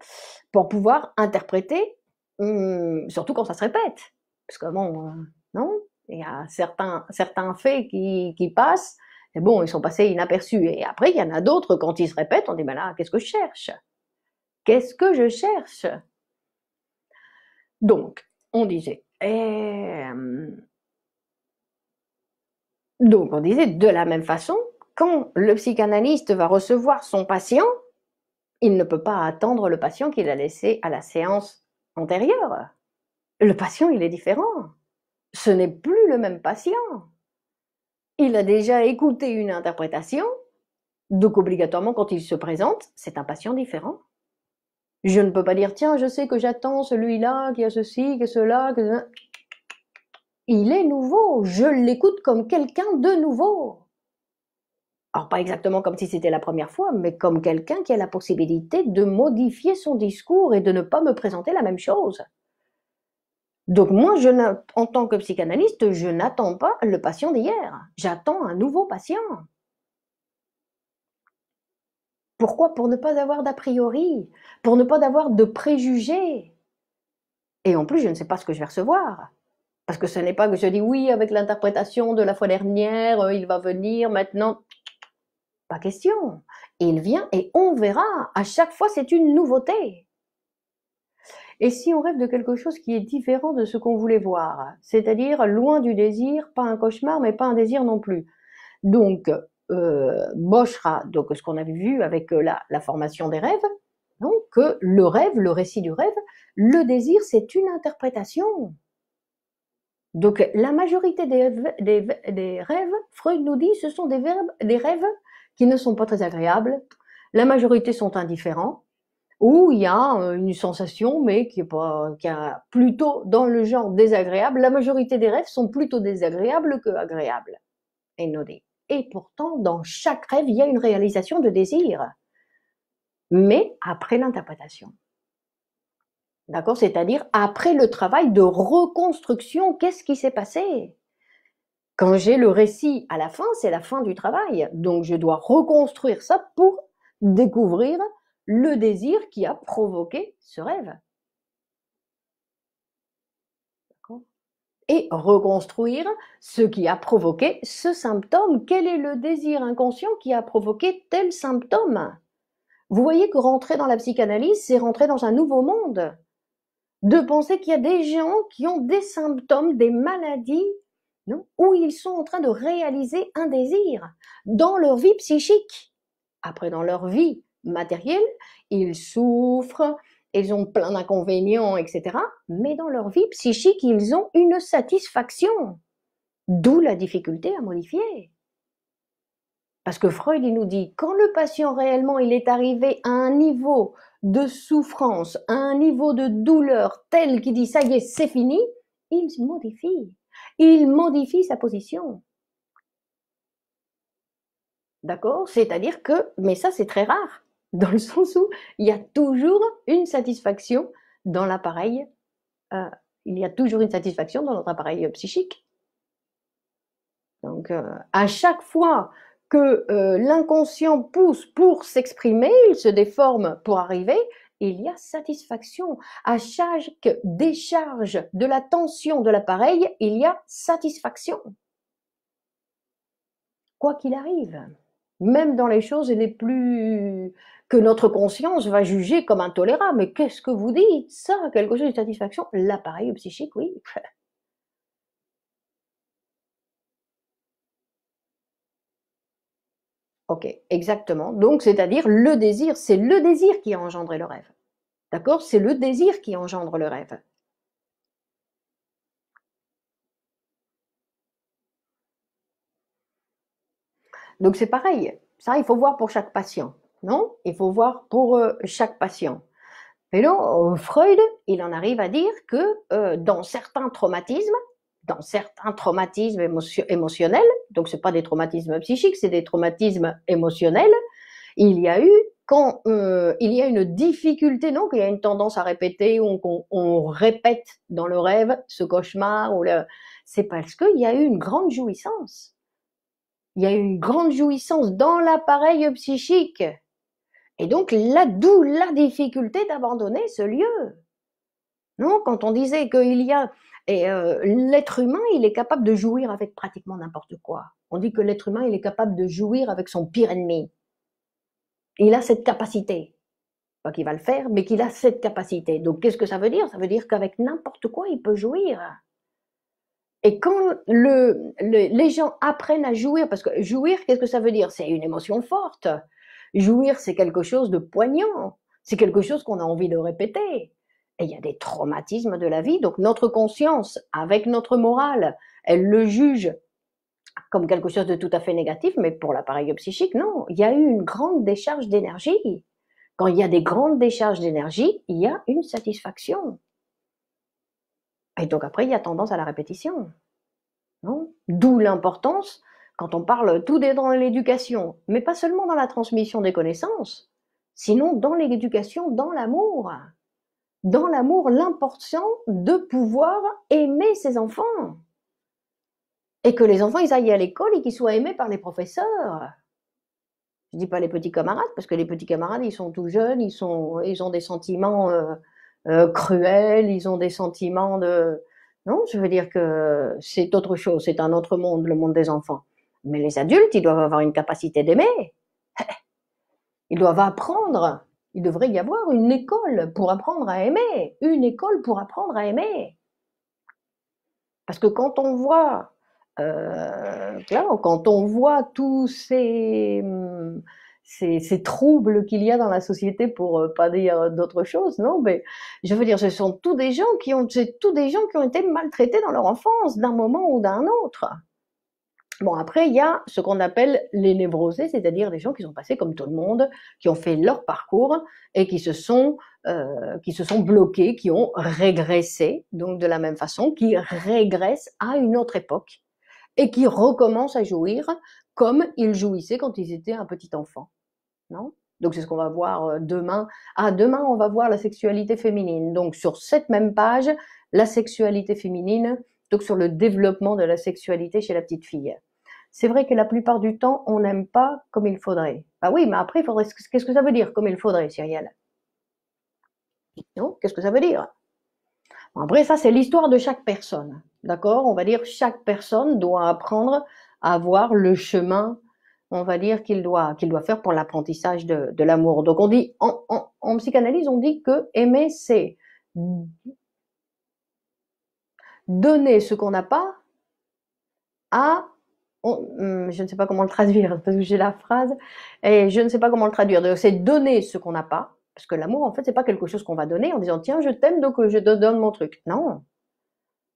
pour pouvoir interpréter, hmm, surtout quand ça se répète. Parce que bon, euh, non, il y a certains, certains faits qui, qui passent, et bon, ils sont passés inaperçus. Et après, il y en a d'autres, quand ils se répètent, on dit, ben là, qu'est-ce que je cherche Qu'est-ce que je cherche Donc, on disait, eh, hmm, donc on disait de la même façon, quand le psychanalyste va recevoir son patient, il ne peut pas attendre le patient qu'il a laissé à la séance antérieure. Le patient, il est différent. Ce n'est plus le même patient. Il a déjà écouté une interprétation, donc obligatoirement quand il se présente, c'est un patient différent. Je ne peux pas dire, tiens, je sais que j'attends celui-là, qui a ceci, qui a cela, que il est nouveau, je l'écoute comme quelqu'un de nouveau. Alors pas exactement comme si c'était la première fois, mais comme quelqu'un qui a la possibilité de modifier son discours et de ne pas me présenter la même chose. Donc moi, je en tant que psychanalyste, je n'attends pas le patient d'hier, j'attends un nouveau patient. Pourquoi Pour ne pas avoir d'a priori, pour ne pas avoir de préjugés. Et en plus, je ne sais pas ce que je vais recevoir. Parce que ce n'est pas que je dis oui avec l'interprétation de la fois dernière, euh, il va venir maintenant. Pas question. Il vient et on verra. À chaque fois, c'est une nouveauté. Et si on rêve de quelque chose qui est différent de ce qu'on voulait voir, c'est-à-dire loin du désir, pas un cauchemar, mais pas un désir non plus. Donc, euh, donc ce qu'on avait vu avec euh, la, la formation des rêves, donc que euh, le rêve, le récit du rêve, le désir, c'est une interprétation. Donc la majorité des, rêves, Freud nous dit, ce sont des, verbes, des rêves qui ne sont pas très agréables. La majorité sont indifférents ou il y a euh, une sensation mais qui est plutôt dans le genre désagréable. La majorité des rêves sont plutôt désagréables que agréables. Et Et pourtant, dans chaque rêve, il y a une réalisation de désir, mais après l'interprétation. D'accord C'est-à-dire après le travail de reconstruction, qu'est-ce qui s'est passé Quand j'ai le récit à la fin, c'est la fin du travail. Donc je dois reconstruire ça pour découvrir le désir qui a provoqué ce rêve. Et reconstruire ce qui a provoqué ce symptôme. Quel est le désir inconscient qui a provoqué tel symptôme Vous voyez que rentrer dans la psychanalyse, c'est rentrer dans un nouveau monde de penser qu'il y a des gens qui ont des symptômes, des maladies, où ils sont en train de réaliser un désir dans leur vie psychique. Après, dans leur vie matérielle, ils souffrent, ils ont plein d'inconvénients, etc. Mais dans leur vie psychique, ils ont une satisfaction. D'où la difficulté à modifier. Parce que Freud, il nous dit, quand le patient réellement, il est arrivé à un niveau de souffrance, à un niveau de douleur tel qu'il dit, ça y est, c'est fini, il se modifie. Il modifie sa position. D'accord C'est-à-dire que, mais ça c'est très rare, dans le sens où il y a toujours une satisfaction dans l'appareil, euh, il y a toujours une satisfaction dans notre appareil psychique. Donc euh, à chaque fois que euh, l'inconscient pousse pour s'exprimer, il se déforme pour arriver, il y a satisfaction. À chaque décharge de la tension de l'appareil, il y a satisfaction. Quoi qu'il arrive, même dans les choses les plus que notre conscience va juger comme intolérable. « Mais qu'est-ce que vous dites Ça, quelque chose de satisfaction L'appareil psychique, oui, Ok, exactement. Donc, c'est-à-dire le désir, c'est le désir qui a engendré le rêve. D'accord C'est le désir qui engendre le rêve. Donc, c'est pareil. Ça, il faut voir pour chaque patient. Non Il faut voir pour euh, chaque patient. Mais non, euh, Freud, il en arrive à dire que euh, dans certains traumatismes, dans certains traumatismes émotionnels, donc ce pas des traumatismes psychiques, c'est des traumatismes émotionnels, il y a eu quand euh, il y a une difficulté, non, qu'il y a une tendance à répéter, ou qu'on répète dans le rêve ce cauchemar, ou le... c'est parce qu'il y a eu une grande jouissance. Il y a eu une grande jouissance dans l'appareil psychique. Et donc là, d'où la difficulté d'abandonner ce lieu. Non, quand on disait qu'il y a et euh, l'être humain, il est capable de jouir avec pratiquement n'importe quoi. On dit que l'être humain, il est capable de jouir avec son pire ennemi. Il a cette capacité. Pas qu'il va le faire, mais qu'il a cette capacité. Donc qu'est-ce que ça veut dire Ça veut dire qu'avec n'importe quoi, il peut jouir. Et quand les gens apprennent à jouir, parce que jouir, qu'est-ce que ça veut dire C'est une émotion forte. Jouir, c'est quelque chose de poignant. C'est quelque chose qu'on a envie de répéter. Et il y a des traumatismes de la vie. Donc notre conscience, avec notre morale, elle le juge comme quelque chose de tout à fait négatif, mais pour l'appareil psychique, non. Il y a eu une grande décharge d'énergie. Quand il y a des grandes décharges d'énergie, il y a une satisfaction. Et donc après, il y a tendance à la répétition. D'où l'importance, quand on parle tout est dans l'éducation, mais pas seulement dans la transmission des connaissances, sinon dans l'éducation, dans l'amour dans l'amour l'important de pouvoir aimer ses enfants. Et que les enfants, ils aillent à l'école et qu'ils soient aimés par les professeurs. Je dis pas les petits camarades, parce que les petits camarades, ils sont tout jeunes, ils, sont, ils ont des sentiments euh, euh, cruels, ils ont des sentiments de... Non, je veux dire que c'est autre chose, c'est un autre monde, le monde des enfants. Mais les adultes, ils doivent avoir une capacité d'aimer. Ils doivent apprendre il devrait y avoir une école pour apprendre à aimer, une école pour apprendre à aimer. Parce que quand on voit, euh, quand on voit tous hmm, ces, troubles qu'il y a dans la société, pour ne euh, pas dire d'autres choses, non, mais je veux dire, ce sont tous des gens qui ont, tous des gens qui ont été maltraités dans leur enfance, d'un moment ou d'un autre. Bon, après, il y a ce qu'on appelle les nébrosés, c'est-à-dire des gens qui sont passés comme tout le monde, qui ont fait leur parcours et qui se sont, euh, qui se sont bloqués, qui ont régressé, donc de la même façon, qui régressent à une autre époque et qui recommencent à jouir comme ils jouissaient quand ils étaient un petit enfant. Non donc c'est ce qu'on va voir euh, demain. Ah, demain, on va voir la sexualité féminine. Donc sur cette même page, la sexualité féminine, donc sur le développement de la sexualité chez la petite fille. C'est vrai que la plupart du temps, on n'aime pas comme il faudrait. Ah oui, mais après, faudrait... qu'est-ce que ça veut dire comme il faudrait, Cyrielle Non, qu'est-ce que ça veut dire Après, ça, c'est l'histoire de chaque personne. D'accord On va dire chaque personne doit apprendre à voir le chemin, on va dire, qu'il doit, qu'il doit faire pour l'apprentissage de, l'amour. Donc, on dit, en, en, psychanalyse, on dit que aimer, c'est donner ce qu'on n'a pas à hmm, je ne sais pas comment le traduire parce que j'ai la phrase et je ne sais pas comment le traduire. C'est donner ce qu'on n'a pas parce que l'amour en fait c'est pas quelque chose qu'on va donner en disant tiens je t'aime donc euh, je te donne mon truc. Non,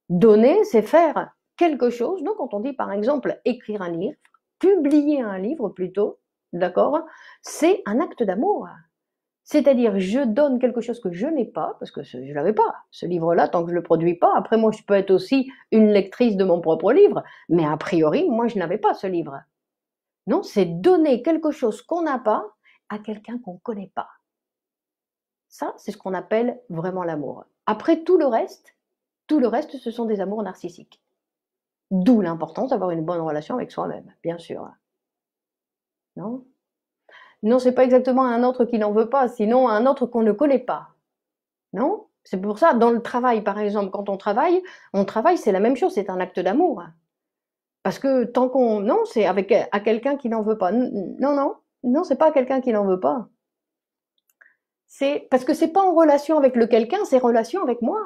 donner c'est faire quelque chose. Donc quand on dit par exemple écrire un livre, publier un livre plutôt, d'accord, c'est un acte d'amour. C'est-à-dire, je donne quelque chose que je n'ai pas, parce que je ne l'avais pas. Ce livre-là, tant que je ne le produis pas, après moi, je peux être aussi une lectrice de mon propre livre, mais a priori, moi, je n'avais pas ce livre. Non, c'est donner quelque chose qu'on n'a pas à quelqu'un qu'on ne connaît pas. Ça, c'est ce qu'on appelle vraiment l'amour. Après tout le reste, tout le reste, ce sont des amours narcissiques. D'où l'importance d'avoir une bonne relation avec soi-même, bien sûr. Non non, c'est pas exactement un autre qui n'en veut pas, sinon un autre qu'on ne connaît pas. Non C'est pour ça, dans le travail, par exemple, quand on travaille, on travaille, c'est la même chose, c'est un acte d'amour. Parce que tant qu'on. Non, c'est avec, à quelqu'un qui n'en veut pas. Non, non, non, c'est pas quelqu'un qui n'en veut pas. C'est parce que c'est pas en relation avec le quelqu'un, c'est relation avec moi.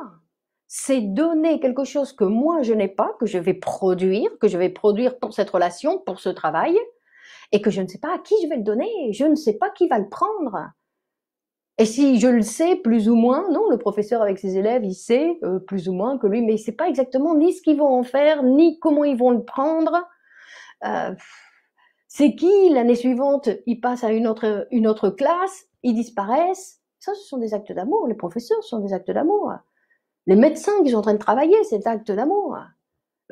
C'est donner quelque chose que moi je n'ai pas, que je vais produire, que je vais produire pour cette relation, pour ce travail, et que je ne sais pas à qui je vais le donner, je ne sais pas qui va le prendre. Et si je le sais plus ou moins, non, le professeur avec ses élèves, il sait euh, plus ou moins que lui, mais il sait pas exactement ni ce qu'ils vont en faire, ni comment ils vont le prendre. Euh, c'est qui l'année suivante, ils passent à une autre, une autre classe, ils disparaissent. Ça, ce sont des actes d'amour. Les professeurs, sont des actes d'amour. Les médecins qui sont en train de travailler, c'est des actes d'amour.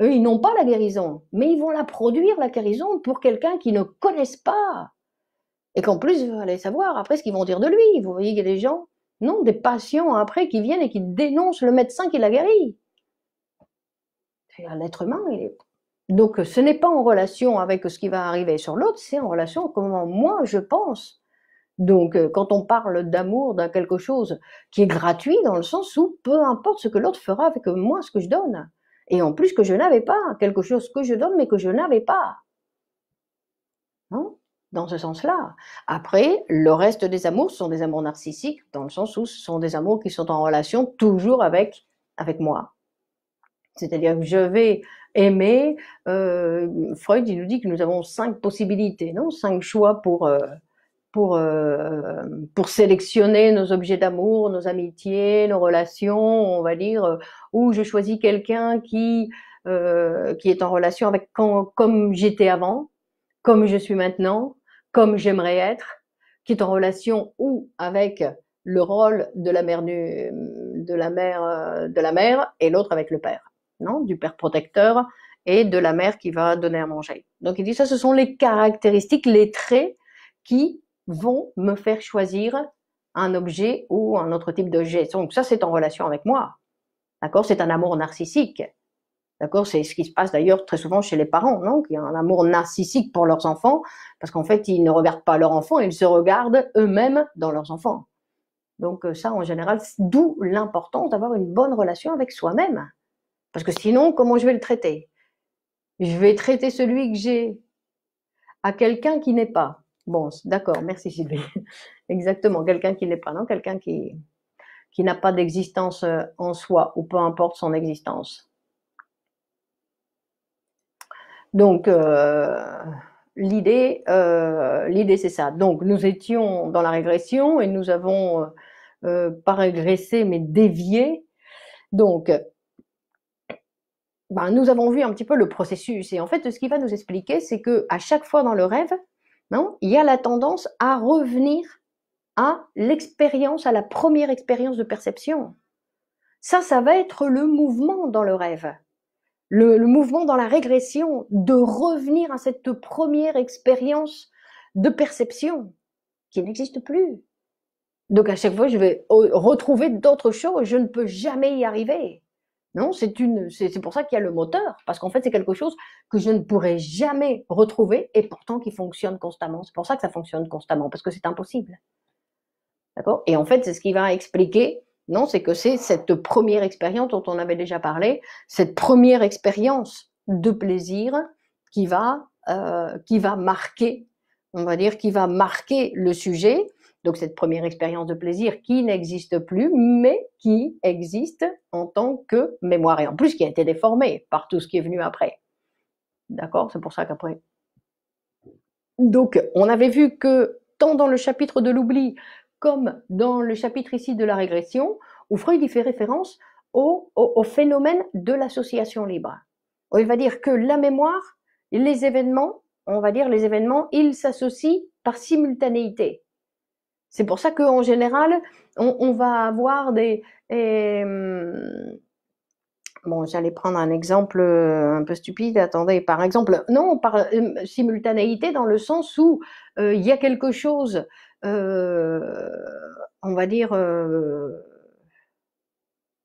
Eux, ils n'ont pas la guérison, mais ils vont la produire, la guérison, pour quelqu'un qui ne connaissent pas. Et qu'en plus, vous allez savoir après ce qu'ils vont dire de lui. Vous voyez qu'il y a des gens, non, des patients après qui viennent et qui dénoncent le médecin qui l'a guéri. L'être humain, il est... Donc ce n'est pas en relation avec ce qui va arriver sur l'autre, c'est en relation avec comment moi je pense. Donc euh, quand on parle d'amour, d'un quelque chose qui est gratuit, dans le sens où peu importe ce que l'autre fera avec moi, ce que je donne. Et en plus que je n'avais pas, quelque chose que je donne mais que je n'avais pas. dans ce sens-là. Après, le reste des amours sont des amours narcissiques, dans le sens où ce sont des amours qui sont en relation toujours avec, avec moi. C'est-à-dire que je vais aimer, euh, Freud, il nous dit que nous avons cinq possibilités, non Cinq choix pour, euh, pour, euh, pour sélectionner nos objets d'amour, nos amitiés, nos relations, on va dire, euh, où je choisis quelqu'un qui, euh, qui est en relation avec quand, comme j'étais avant, comme je suis maintenant, comme j'aimerais être, qui est en relation ou avec le rôle de la mère de la mère euh, de la mère et l'autre avec le père, non, du père protecteur et de la mère qui va donner à manger. Donc il dit ça, ce sont les caractéristiques, les traits qui vont me faire choisir un objet ou un autre type d'objet. Donc ça, c'est en relation avec moi. D'accord C'est un amour narcissique. D'accord C'est ce qui se passe d'ailleurs très souvent chez les parents, non y a un amour narcissique pour leurs enfants, parce qu'en fait, ils ne regardent pas leurs enfants, ils se regardent eux-mêmes dans leurs enfants. Donc euh, ça, en général, d'où l'importance d'avoir une bonne relation avec soi-même. Parce que sinon, comment je vais le traiter Je vais traiter celui que j'ai à quelqu'un qui n'est pas. Bon, d'accord, merci Sylvie. Exactement, quelqu'un qui n'est pas, non Quelqu'un qui, qui n'a pas d'existence euh, en soi, ou peu importe son existence. Donc, euh, l'idée, euh, l'idée c'est ça. Donc, nous étions dans la régression et nous avons, pas régressé, mais dévié. Donc, ben, nous avons vu un petit peu le processus. Et en fait, ce qui va nous expliquer, c'est que à chaque fois dans le rêve, il y a la tendance à revenir à l'expérience, à la première expérience de perception. Ça, ça va être le mouvement dans le rêve. le mouvement dans la régression, de revenir à cette première expérience de perception qui n'existe plus. Donc à chaque fois, je vais retrouver d'autres choses. Je ne peux jamais y arriver. Non, c'est une, c'est pour ça qu'il y a le moteur, parce qu'en fait c'est quelque chose que je ne pourrais jamais retrouver et pourtant qui fonctionne constamment. C'est pour ça que ça fonctionne constamment, parce que c'est impossible. D'accord Et en fait c'est ce qui va expliquer, non, c'est que c'est cette première expérience dont on avait déjà parlé, cette première expérience de plaisir qui va, euh, qui va marquer, on va dire, qui va marquer le sujet donc cette première expérience de plaisir qui n'existe plus, mais qui existe en tant que mémoire, et en plus qui a été déformée par tout ce qui est venu après. D'accord C'est pour ça qu'après... Donc on avait vu que tant dans le chapitre de l'oubli comme dans le chapitre ici de la régression, où Freud y fait référence au, au phénomène de l'association libre. Il va dire que la mémoire, les événements, on va dire les événements, ils s'associent par simultanéité. C'est pour ça qu'en général, on, va avoir des... Hmm, bon, j'allais prendre un exemple euh, un peu stupide, attendez, par exemple, non, par euh, simultanéité dans le sens où euh, il y a quelque chose, on va dire,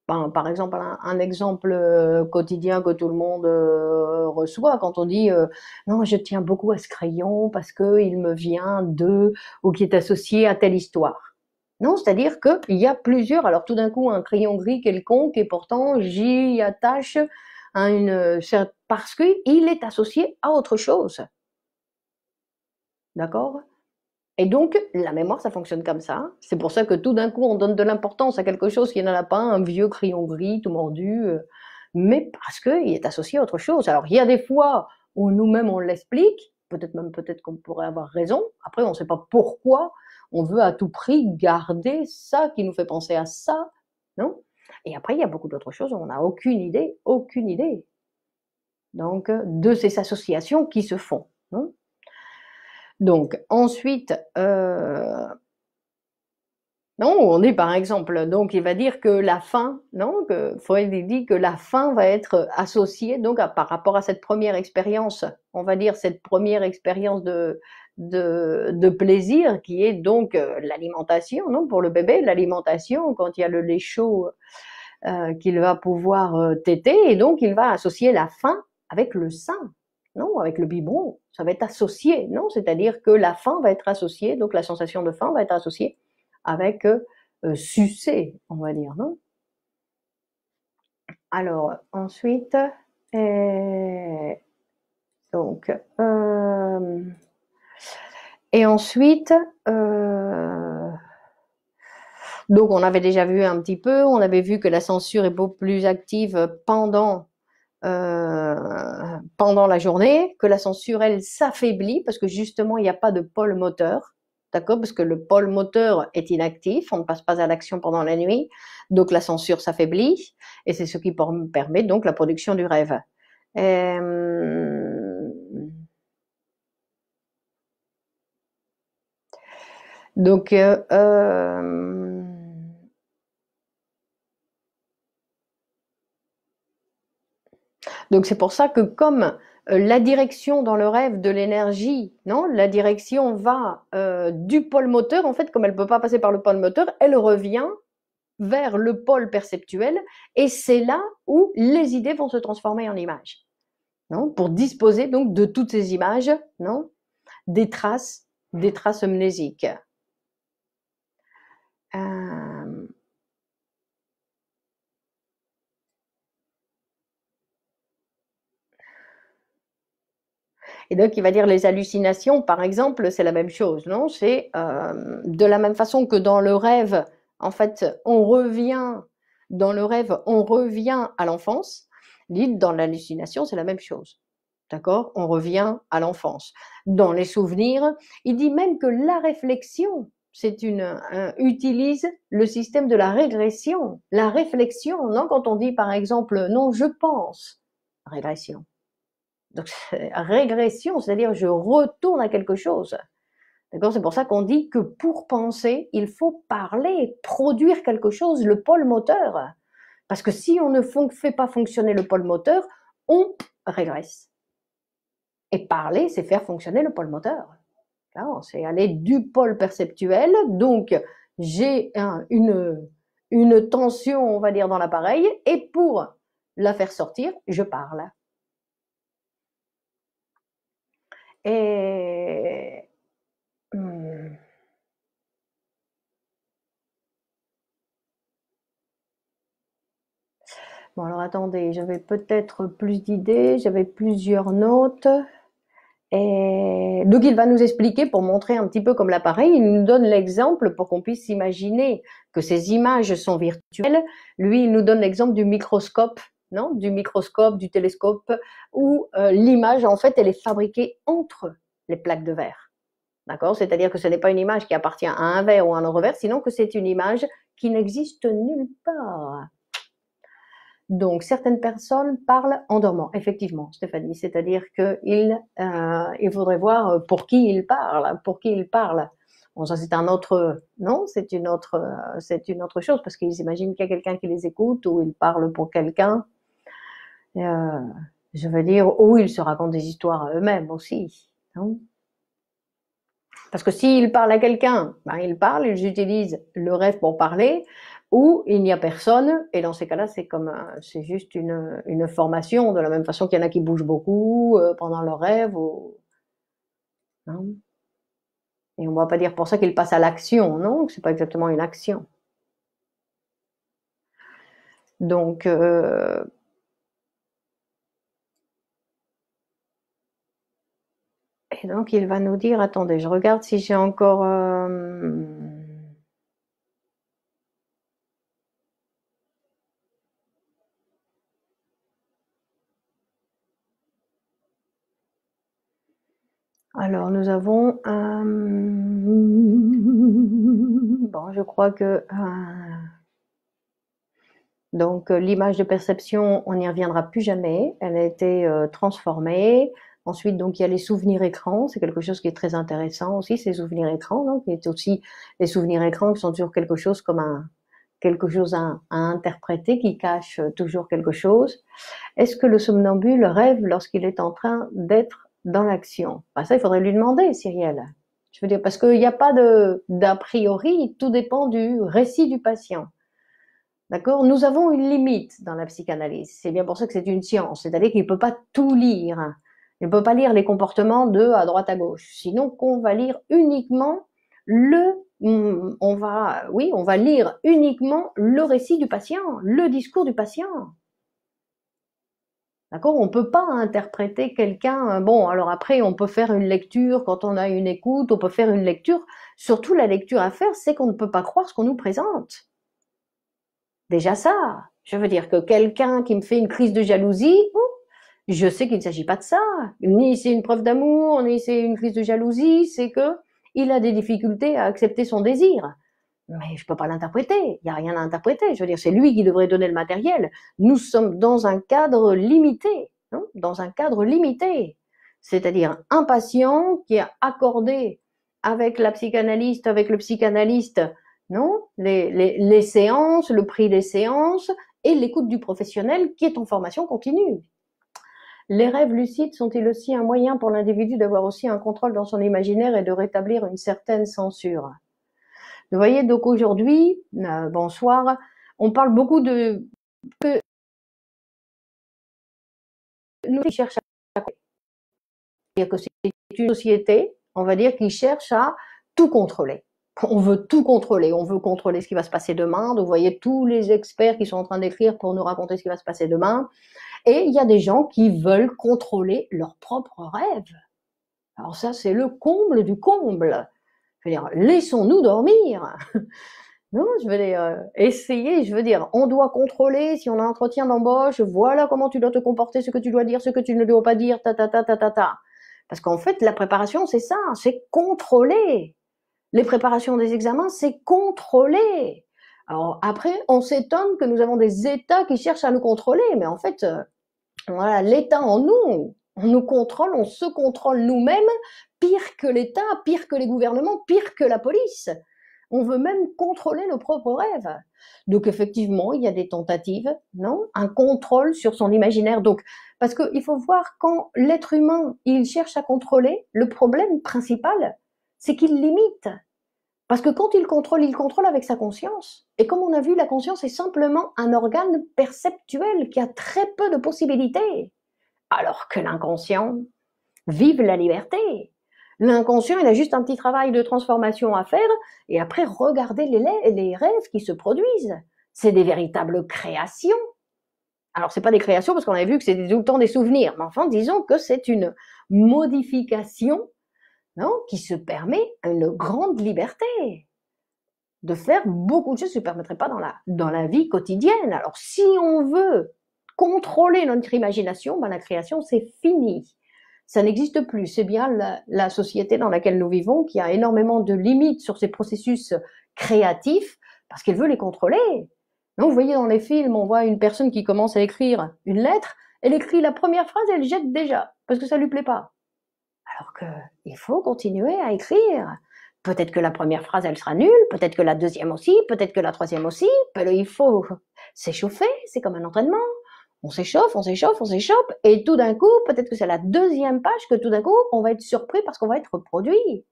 par exemple, un, exemple euh, quotidien que tout le monde euh, reçoit quand on dit euh, non, je tiens beaucoup à ce crayon parce qu'il me vient de ou qui est associé à telle histoire. Non, c'est-à-dire qu'il y a plusieurs. Alors tout d'un coup, un crayon gris quelconque et pourtant j'y attache parce qu'il est associé à autre chose. D'accord et donc, la mémoire, ça fonctionne comme ça. C'est pour ça que tout d'un coup, on donne de l'importance à quelque chose qui n'en a pas, un vieux crayon gris, tout mordu, euh. mais parce qu'il est associé à autre chose. Alors, il y a des fois où nous-mêmes, on l'explique, peut-être même peut-être qu'on pourrait avoir raison. Après, on ne sait pas pourquoi on veut à tout prix garder ça qui nous fait penser à ça, non Et après, il y a beaucoup d'autres choses où on n'a aucune idée, aucune idée. Donc, euh, de ces associations qui se font, non donc ensuite, euh, non, on est par exemple, donc il va dire que la faim non, que Freud dit que la faim va être associée donc par rapport à cette première expérience, on va dire cette première expérience de, de, plaisir qui est donc euh, l'alimentation, non, pour le bébé, l'alimentation quand il y a le lait chaud euh, qu'il va pouvoir téter et donc il va associer la faim avec le sein. Non, avec le biberon, ça va être associé, non C'est-à-dire que la faim va être associée, donc la sensation de faim va être associée avec euh, euh, sucer, on va dire, non Alors, ensuite, et euh, donc, et ensuite, donc on avait déjà vu un petit peu, on avait vu que la censure est beaucoup plus active pendant euh, pendant la journée, que la censure, elle, s'affaiblit parce que justement, il n'y a pas de pôle moteur. D'accord Parce que le pôle moteur est inactif, on ne passe pas à l'action pendant la nuit, donc la censure s'affaiblit, et c'est ce qui permet donc la production du rêve. Euh, donc, euh, Donc c'est pour ça que comme euh, la direction dans le rêve de l'énergie, non La direction va euh, du pôle moteur, en fait, comme elle ne peut pas passer par le pôle moteur, elle revient vers le pôle perceptuel, et c'est là où les idées vont se transformer en images, non Pour disposer donc de toutes ces images, non Des traces, des traces amnésiques. Et donc, il va dire les hallucinations, par exemple, c'est la même chose, non C'est euh, de la même façon que dans le rêve, en fait, on revient, dans le rêve, on revient à l'enfance. Dit dans l'hallucination, c'est la même chose. D'accord On revient à l'enfance. Dans les souvenirs, il dit même que la réflexion, c'est une utilise le système de la régression. La réflexion, non Quand on dit par exemple non, je pense, régression. Donc, régression, c'est-à-dire je retourne à quelque chose. D'accord C'est pour ça qu'on dit que pour penser, il faut parler, produire quelque chose, le pôle moteur. Parce que si on ne fait pas fonctionner le pôle moteur, on régresse. Et parler, c'est faire fonctionner le pôle moteur. C'est aller du pôle perceptuel. Donc, j'ai une, une tension, on va dire, dans l'appareil. Et pour la faire sortir, je parle. Et hmm. Bon, alors attendez, j'avais peut-être plus d'idées, j'avais plusieurs notes. Et il va nous expliquer pour montrer un petit peu comme l'appareil, il nous donne l'exemple pour qu'on puisse imaginer que ces images sont virtuelles. Lui, il nous donne l'exemple du microscope non du microscope, du télescope, où euh, l'image, en fait, elle est fabriquée entre les plaques de verre. D'accord C'est-à-dire que ce n'est pas une image qui appartient à un verre ou à un revers, sinon que c'est une image qui n'existe nulle part. Donc, certaines personnes parlent en dormant, effectivement, Stéphanie. C'est-à-dire qu'il euh, faudrait voir pour qui ils parlent, pour qui ils parlent. Bon, ça c'est un autre, non, c'est une autre, euh, c'est une autre chose parce qu'ils imaginent qu'il y a quelqu'un qui les écoute ou ils parlent pour quelqu'un. Euh, je veux dire, où ils se racontent des histoires à eux-mêmes aussi. Hein. Parce que s'ils parlent à quelqu'un, ben, ils parlent, ils utilisent le rêve pour parler, ou il n'y a personne, et dans ces cas-là, c'est comme, c'est juste une, formation, de la même façon qu'il y en a qui bougent beaucoup euh, pendant leur rêve, hein. et on ne va pas dire pour ça qu'ils passent à l'action, non Ce n'est pas exactement une action. Donc, euh, Et donc il va nous dire, attendez, je regarde si j'ai encore... Euh, Alors nous avons... Euh, bon, je crois que... Euh, donc l'image de perception, on n'y reviendra plus jamais. Elle a été transformée. Ensuite, donc, il y a les souvenirs écrans. C'est quelque chose qui est très intéressant aussi, ces souvenirs écrans. Donc, il y aussi les souvenirs écrans qui sont toujours quelque chose comme quelque chose à, interpréter, qui cache euh, toujours quelque chose. Est-ce que le somnambule rêve lorsqu'il est en train d'être dans l'action bah, Ça, il faudrait lui demander, Cyrielle. Je veux dire, parce qu'il n'y a pas d'a priori, tout dépend du récit du patient. D'accord Nous avons une limite dans la psychanalyse. C'est bien pour ça que c'est une science. C'est-à-dire qu'il ne peut pas tout lire. On ne peut pas lire les comportements de à droite à gauche. Sinon, qu'on va lire uniquement le, mm, on va, oui, on va lire uniquement le récit du patient, le discours du patient. D'accord On ne peut pas interpréter quelqu'un. Euh, bon, alors après, on peut faire une lecture quand on a une écoute, on peut faire une lecture. Surtout, la lecture à faire, c'est qu'on ne peut pas croire ce qu'on nous présente. Déjà ça. Je veux dire que quelqu'un qui me fait une crise de jalousie, hmm, je sais qu'il ne s'agit pas de ça. Ni c'est une preuve d'amour, ni c'est une crise de jalousie, c'est que il a des difficultés à accepter son désir. Mais je ne peux pas l'interpréter. Il n'y a rien à interpréter. Je veux dire, c'est lui qui devrait donner le matériel. Nous sommes dans un cadre limité, hein, dans un cadre limité. C'est-à-dire un patient qui a accordé avec la psychanalyste, avec le psychanalyste, non les séances, le prix des séances et l'écoute du professionnel qui est en formation continue. Les rêves lucides sont-ils aussi un moyen pour l'individu d'avoir aussi un contrôle dans son imaginaire et de rétablir une certaine censure Vous voyez, donc aujourd'hui, euh, bonsoir, on parle beaucoup de... Nous cherchons à... dire que c'est une société, on va dire, qui cherche à tout contrôler on veut tout contrôler. On veut contrôler ce qui va se passer demain. vous voyez tous les experts qui sont en train d'écrire pour nous raconter ce qui va se passer demain. Et il y a des gens qui veulent contrôler leurs propres rêves. Alors ça, c'est le comble du comble. Je veux dire, laissons-nous dormir. Non, je veux dire, euh, essayer, je veux dire, on doit contrôler si on a un entretien d'embauche, voilà comment tu dois te comporter, ce que tu dois dire, ce que tu ne dois pas dire, ta ta ta ta ta ta. Parce qu'en fait, la préparation, c'est ça, c'est contrôler. Les préparations des examens, c'est contrôler. Alors après, on s'étonne que nous avons des États qui cherchent à nous contrôler, mais en fait, euh, l'État en nous, on nous contrôle, on se contrôle nous-mêmes, pire que l'État, pire que les gouvernements, pire que la police. On veut même contrôler nos propres rêves. Donc effectivement, il y a des tentatives, non Un contrôle sur son imaginaire. Donc, parce qu'il faut voir quand l'être humain, il cherche à contrôler, le problème principal, c'est qu'il limite. Parce que quand il contrôle, il contrôle avec sa conscience. Et comme on a vu, la conscience est simplement un organe perceptuel qui a très peu de possibilités. Alors que l'inconscient, vive la liberté. L'inconscient, il a juste un petit travail de transformation à faire et après regardez les, les rêves qui se produisent. C'est des véritables créations. Alors, c'est pas des créations parce qu'on avait vu que c'était tout le temps des souvenirs, mais enfin, disons que c'est une modification qui se permet une grande liberté de faire beaucoup de choses ne se permettrait pas dans la, dans la vie quotidienne. Alors si on veut contrôler notre imagination, ben, la création, c'est fini. Ça n'existe plus. C'est bien la, société dans laquelle nous vivons qui a énormément de limites sur ses processus créatifs parce qu'elle veut les contrôler. vous voyez dans les films, on voit une personne qui commence à écrire une lettre, elle écrit la première phrase, elle jette déjà parce que ça lui plaît pas. Alors que il faut continuer à écrire. Peut-être que la première phrase, elle sera nulle, peut-être que la deuxième aussi, peut-être que la troisième aussi, il faut s'échauffer, c'est comme un entraînement. On s'échauffe, on s'échauffe, on s'échauffe, et tout d'un coup, peut-être que c'est la deuxième page que tout d'un coup, on va être surpris parce qu'on va être reproduit.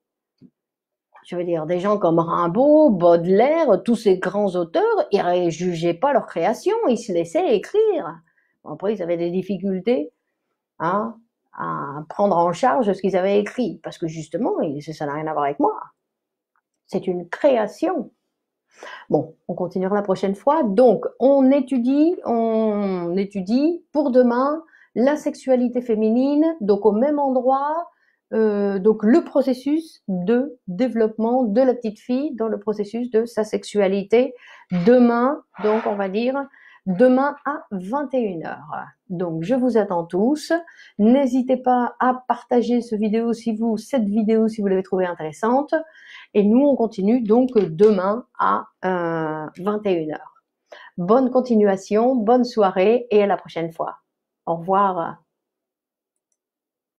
Je veux dire, des gens comme Rimbaud, Baudelaire, tous ces grands auteurs, ils ne jugeaient pas leur création, ils se laissaient écrire. Après, ils avaient des difficultés. Hein à prendre en charge ce qu'ils avaient écrit, parce que justement, ça n'a rien à voir avec moi. C'est une création. Bon, on continuera la prochaine fois. Donc, on étudie, on étudie pour demain la sexualité féminine, donc au même endroit, euh, donc le processus de développement de la petite fille dans le processus de sa sexualité demain, donc on va dire demain à 21h. Donc, je vous attends tous. N'hésitez pas à partager ce vidéo si vous, cette vidéo si vous l'avez trouvée intéressante. Et nous, on continue donc demain à 21h. Euh, bonne continuation, bonne soirée et à la prochaine fois. Au revoir.